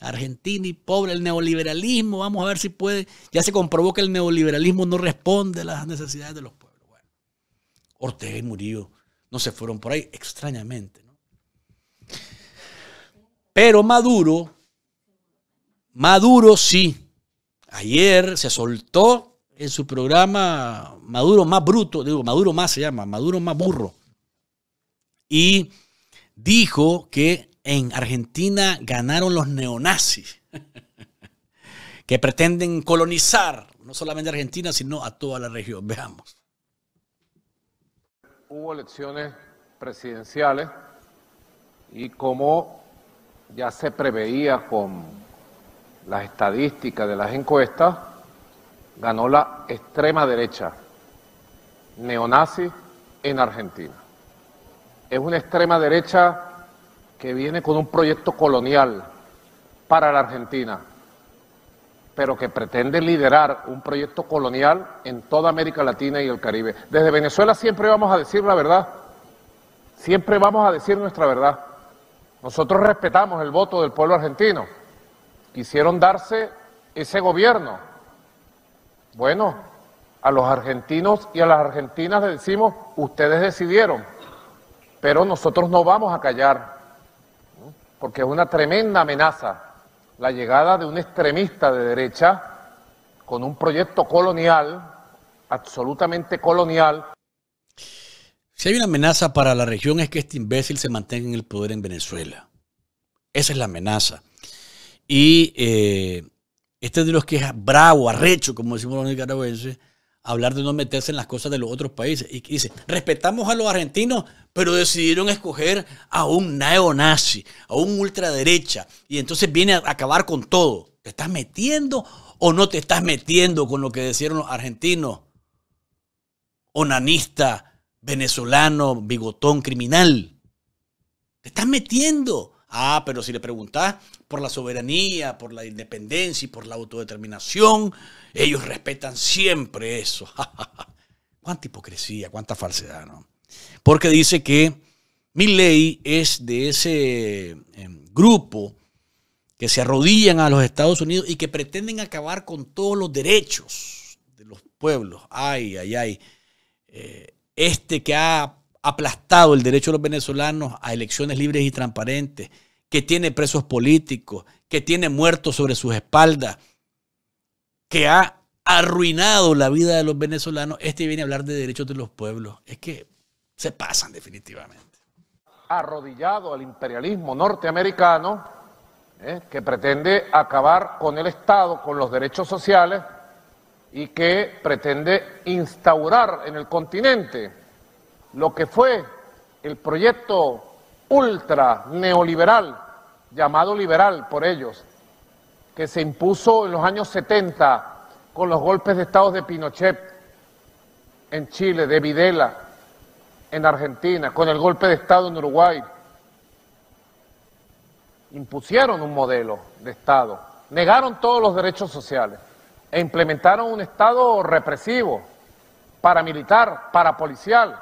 Argentina y pobre el neoliberalismo, vamos a ver si puede, ya se comprobó que el neoliberalismo no responde a las necesidades de los pueblos. Bueno, Ortega y Murillo no se fueron por ahí, extrañamente. ¿no? Pero Maduro, Maduro sí, ayer se soltó en su programa Maduro más bruto, digo, Maduro más se llama, Maduro más burro. Y dijo que en Argentina ganaron los neonazis, que pretenden colonizar no solamente Argentina, sino a toda la región. Veamos. Hubo elecciones presidenciales y como ya se preveía con las estadísticas de las encuestas, ganó la extrema derecha neonazi en Argentina. Es una extrema derecha que viene con un proyecto colonial para la Argentina, pero que pretende liderar un proyecto colonial en toda América Latina y el Caribe. Desde Venezuela siempre vamos a decir la verdad, siempre vamos a decir nuestra verdad. Nosotros respetamos el voto del pueblo argentino. Quisieron darse ese gobierno bueno, a los argentinos y a las argentinas le decimos, ustedes decidieron, pero nosotros no vamos a callar, porque es una tremenda amenaza la llegada de un extremista de derecha con un proyecto colonial, absolutamente colonial. Si hay una amenaza para la región es que este imbécil se mantenga en el poder en Venezuela. Esa es la amenaza. Y eh, este es de los que es bravo, arrecho, como decimos los nicaragüenses, hablar de no meterse en las cosas de los otros países. Y dice, respetamos a los argentinos, pero decidieron escoger a un neonazi, a un ultraderecha. Y entonces viene a acabar con todo. ¿Te estás metiendo o no te estás metiendo con lo que decían los argentinos? Onanista, venezolano, bigotón, criminal. Te estás metiendo. Ah, pero si le preguntas por la soberanía, por la independencia y por la autodeterminación, ellos respetan siempre eso. cuánta hipocresía, cuánta falsedad, ¿no? Porque dice que mi ley es de ese em, grupo que se arrodillan a los Estados Unidos y que pretenden acabar con todos los derechos de los pueblos. Ay, ay, ay. Eh, este que ha aplastado el derecho de los venezolanos a elecciones libres y transparentes, que tiene presos políticos, que tiene muertos sobre sus espaldas, que ha arruinado la vida de los venezolanos, este viene a hablar de derechos de los pueblos. Es que se pasan definitivamente. Arrodillado al imperialismo norteamericano, ¿eh? que pretende acabar con el Estado, con los derechos sociales y que pretende instaurar en el continente lo que fue el proyecto ultra neoliberal, llamado liberal por ellos, que se impuso en los años 70 con los golpes de Estado de Pinochet en Chile, de Videla en Argentina, con el golpe de Estado en Uruguay. Impusieron un modelo de Estado, negaron todos los derechos sociales e implementaron un Estado represivo, paramilitar, parapolicial,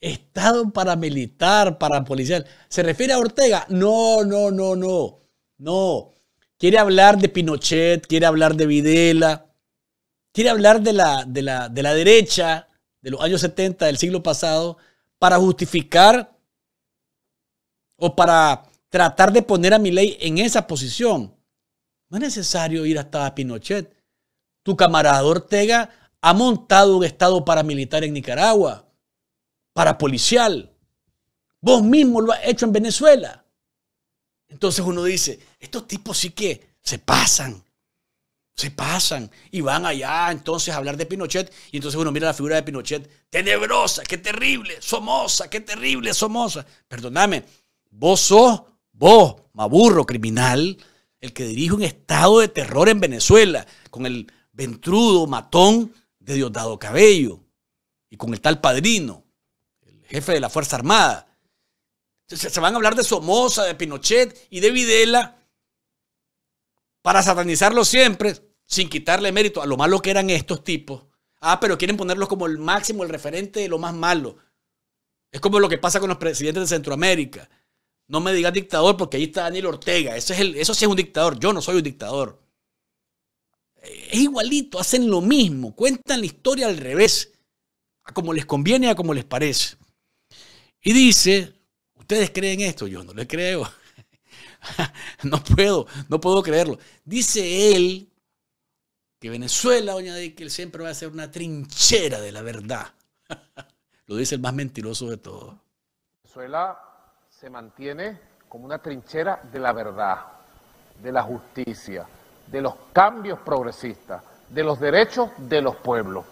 Estado paramilitar, parapolicial. ¿Se refiere a Ortega? No, no, no, no. No. Quiere hablar de Pinochet, quiere hablar de Videla, quiere hablar de la, la, de la derecha de los años 70 del siglo pasado para justificar o para tratar de poner a mi ley en esa posición. No es necesario ir hasta Pinochet. Tu camarada Ortega ha montado un estado paramilitar en Nicaragua para policial, Vos mismo lo has hecho en Venezuela. Entonces uno dice, estos tipos sí que se pasan, se pasan y van allá entonces a hablar de Pinochet y entonces uno mira la figura de Pinochet, tenebrosa, qué terrible, somosa, qué terrible, somosa, Perdóname, vos sos, vos, maburro, criminal, el que dirige un estado de terror en Venezuela con el ventrudo matón de Diosdado Cabello y con el tal padrino jefe de la Fuerza Armada. Se van a hablar de Somoza, de Pinochet y de Videla para satanizarlo siempre, sin quitarle mérito a lo malo que eran estos tipos. Ah, pero quieren ponerlos como el máximo, el referente de lo más malo. Es como lo que pasa con los presidentes de Centroamérica. No me digas dictador porque ahí está Daniel Ortega. Eso, es el, eso sí es un dictador. Yo no soy un dictador. Es igualito, hacen lo mismo, cuentan la historia al revés, a como les conviene, a como les parece. Y dice, ¿ustedes creen esto? Yo no le creo. no puedo, no puedo creerlo. Dice él que Venezuela, doña él siempre va a ser una trinchera de la verdad. Lo dice el más mentiroso de todos. Venezuela se mantiene como una trinchera de la verdad, de la justicia, de los cambios progresistas, de los derechos de los pueblos.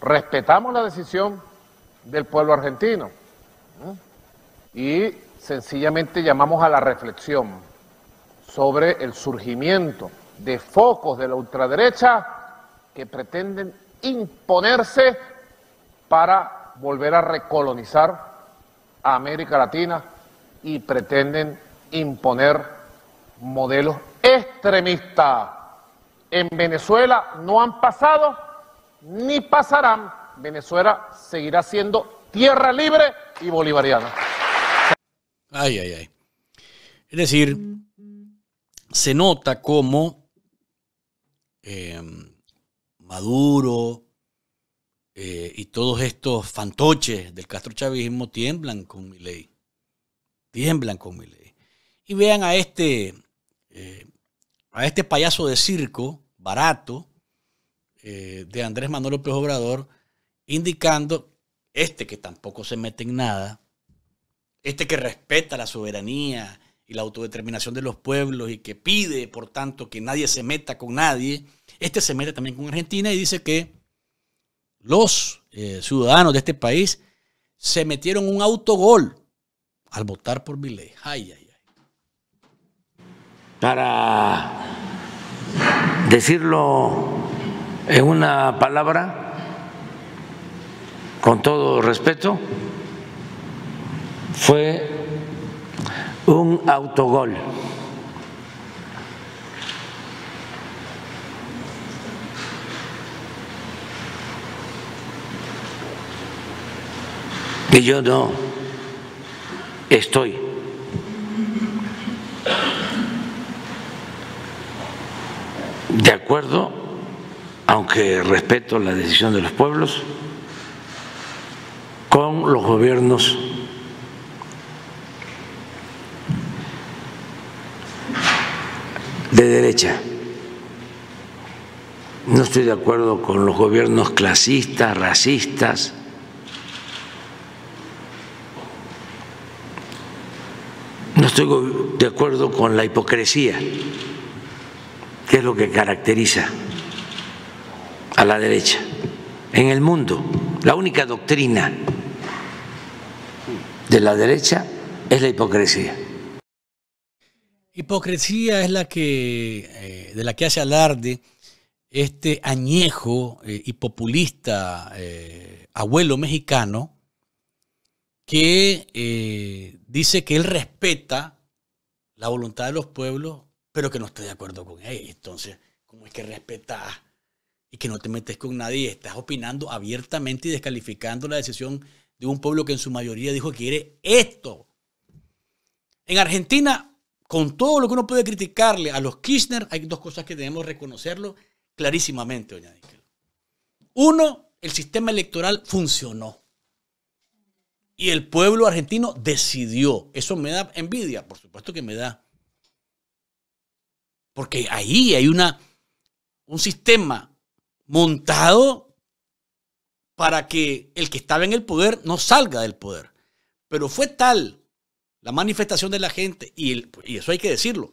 Respetamos la decisión del pueblo argentino y sencillamente llamamos a la reflexión sobre el surgimiento de focos de la ultraderecha que pretenden imponerse para volver a recolonizar a América Latina y pretenden imponer modelos extremistas. En Venezuela no han pasado ni pasarán. Venezuela seguirá siendo tierra libre y bolivariana. Ay, ay, ay. Es decir, se nota cómo em, Maduro eh, y todos estos fantoches del castrochavismo tiemblan con mi ley. Tiemblan con mi ley. Y vean a este, eh, a este payaso de circo barato eh, de Andrés Manuel López Obrador indicando este que tampoco se mete en nada, este que respeta la soberanía y la autodeterminación de los pueblos y que pide, por tanto, que nadie se meta con nadie, este se mete también con Argentina y dice que los eh, ciudadanos de este país se metieron un autogol al votar por mi Ay, ay, ay. Para decirlo en una palabra, con todo respeto, fue un autogol. y yo no estoy. De acuerdo, aunque respeto la decisión de los pueblos, con los gobiernos de derecha. No estoy de acuerdo con los gobiernos clasistas, racistas. No estoy de acuerdo con la hipocresía, que es lo que caracteriza a la derecha en el mundo, la única doctrina de la derecha es la hipocresía. Hipocresía es la que eh, de la que hace alarde este añejo y eh, populista eh, abuelo mexicano que dice que él respeta la voluntad de los pueblos, pero que no está de acuerdo con él. Entonces, ¿cómo es que respetas y que no te metes con nadie? Estás opinando abiertamente y descalificando la decisión de un pueblo que en su mayoría dijo que quiere esto. En Argentina, con todo lo que uno puede criticarle a los Kirchner, hay dos cosas que debemos reconocerlo clarísimamente, doña Uno, el sistema electoral funcionó. Y el pueblo argentino decidió. Eso me da envidia, por supuesto que me da. Porque ahí hay una, un sistema montado para que el que estaba en el poder no salga del poder. Pero fue tal la manifestación de la gente, y, eso hay que decirlo,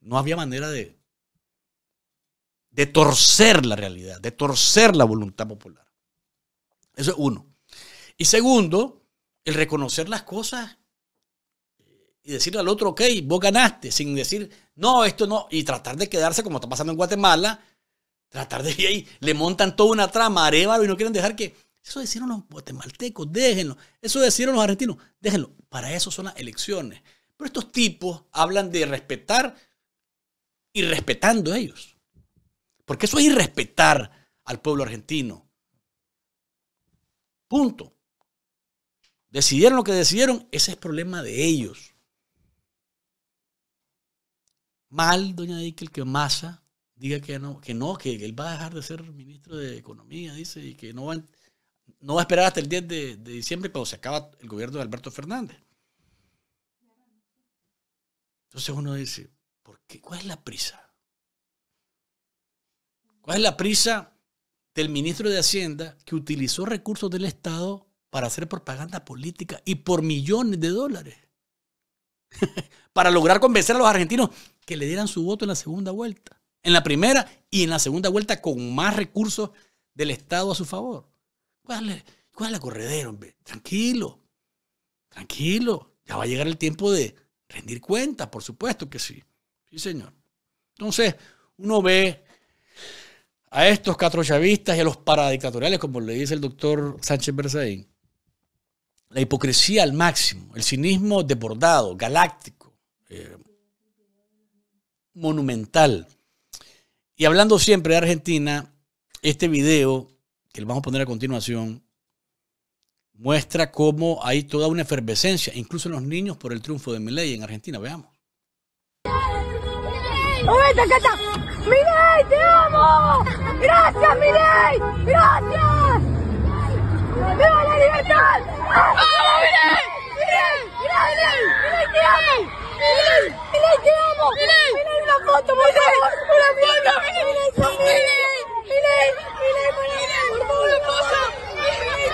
no había manera de, de torcer la realidad, de torcer la voluntad popular. Eso es uno. Y segundo, el reconocer las cosas y decirle al otro, ok, vos ganaste, sin decir, no, esto no, y tratar de quedarse como está pasando en Guatemala, la tarde y ahí le montan toda una trama, Arévalo y no quieren dejar que. Eso hicieron los guatemaltecos, déjenlo. Eso hicieron los argentinos, déjenlo. Para eso son las elecciones. Pero estos tipos hablan de respetar y respetando a ellos. Porque eso es irrespetar al pueblo argentino. Punto. Decidieron lo que decidieron, ese es problema de ellos. Mal, doña díaz que masa diga que no, que no, que él va a dejar de ser ministro de Economía, dice, y que no va, no va a esperar hasta el 10 de, de diciembre cuando se acaba el gobierno de Alberto Fernández. Entonces uno dice, ¿por qué? ¿Cuál es la prisa? ¿Cuál es la prisa del ministro de Hacienda que utilizó recursos del Estado para hacer propaganda política y por millones de dólares? para lograr convencer a los argentinos que le dieran su voto en la segunda vuelta en la primera y en la segunda vuelta con más recursos del Estado a su favor. ¿Cuál es, cuál la Tranquilo, tranquilo. Ya va a llegar el tiempo de rendir cuentas, por supuesto que sí. Sí, señor. Entonces, uno ve a estos catrochavistas y a los paradictatoriales, como le dice el doctor Sánchez Berzaín, la hipocresía al máximo, el cinismo desbordado, galáctico, eh, monumental. Y hablando siempre de Argentina, este video que le vamos a poner a continuación muestra cómo hay toda una efervescencia, incluso en los niños, por el triunfo de Milei en Argentina. Veamos. ¡Milei, te amo! ¡Gracias, Milei! ¡Gracias! ¡Viva la libertad! ¡Vamos, Milei! ¡Milei! ¡Gracias! ¡Milei, te amo! ¡Miley,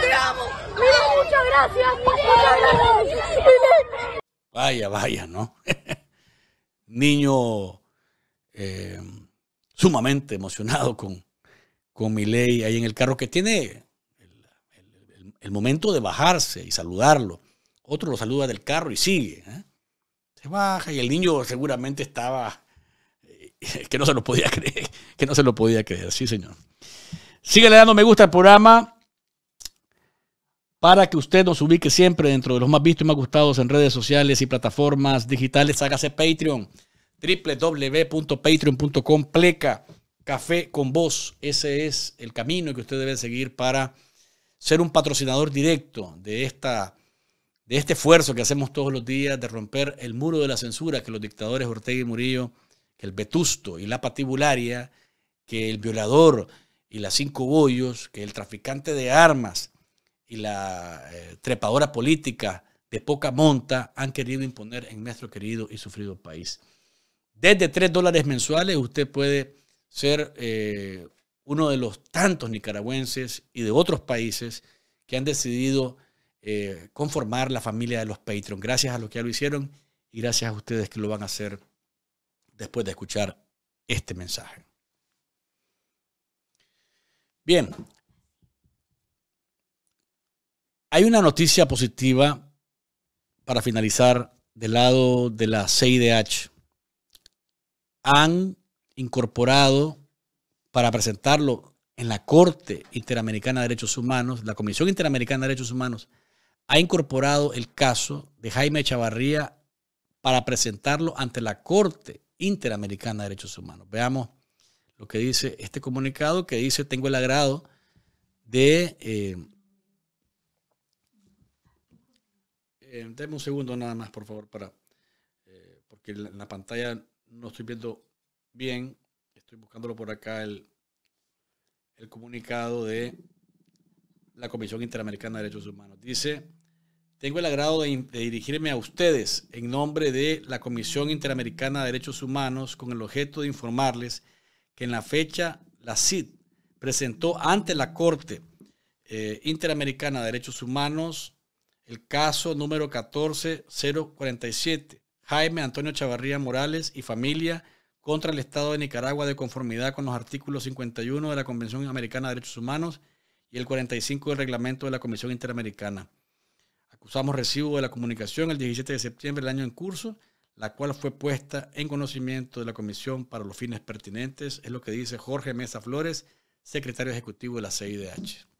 te amo. foto, muchas gracias. Vaya, vaya, ¿no? Niño eh, sumamente emocionado con, con mi ley ahí en el carro, que tiene el, el, momento de bajarse y saludarlo. Otro lo saluda del carro y sigue. ¿eh? baja y el niño seguramente estaba eh, que no se lo podía creer, que no se lo podía creer, sí señor. le dando me gusta al programa para que usted nos ubique siempre dentro de los más vistos y más gustados en redes sociales y plataformas digitales. Hágase Patreon, www.patreon.com, pleca, café con voz. Ese es el camino que usted debe seguir para ser un patrocinador directo de esta de este esfuerzo que hacemos todos los días de romper el muro de la censura que los dictadores Ortega y Murillo, que el vetusto y la patibularia, que el violador y las cinco bollos, que el traficante de armas y la eh, trepadora política de poca monta han querido imponer en nuestro querido y sufrido país. Desde tres dólares mensuales usted puede ser eh, uno de los tantos nicaragüenses y de otros países que han decidido eh, conformar la familia de los Patreon. Gracias a los que ya lo hicieron y gracias a ustedes que lo van a hacer después de escuchar este mensaje. Bien, hay una noticia positiva para finalizar del lado de la CIDH. Han incorporado para presentarlo en la Corte Interamericana de Derechos Humanos, la Comisión Interamericana de Derechos Humanos, ha incorporado el caso de Jaime Chavarría para presentarlo ante la Corte Interamericana de Derechos Humanos. Veamos lo que dice este comunicado que dice, tengo el agrado de... Eh, eh deme un segundo nada más, por favor, para, eh, porque en la pantalla no estoy viendo bien. Estoy buscándolo por acá, el, el comunicado de la Comisión Interamericana de Derechos Humanos. Dice... Tengo el agrado de, dirigirme a ustedes en nombre de la Comisión Interamericana de Derechos Humanos con el objeto de informarles que en la fecha la CID presentó ante la Corte eh, Interamericana de Derechos Humanos el caso número 14047, Jaime Antonio Chavarría Morales y familia contra el Estado de Nicaragua de conformidad con los artículos 51 de la Convención Americana de Derechos Humanos y el 45 del reglamento de la Comisión Interamericana. Usamos recibo de la comunicación el 17 de septiembre del año en curso, la cual fue puesta en conocimiento de la comisión para los fines pertinentes, es lo que dice Jorge Mesa Flores, secretario ejecutivo de la CIDH.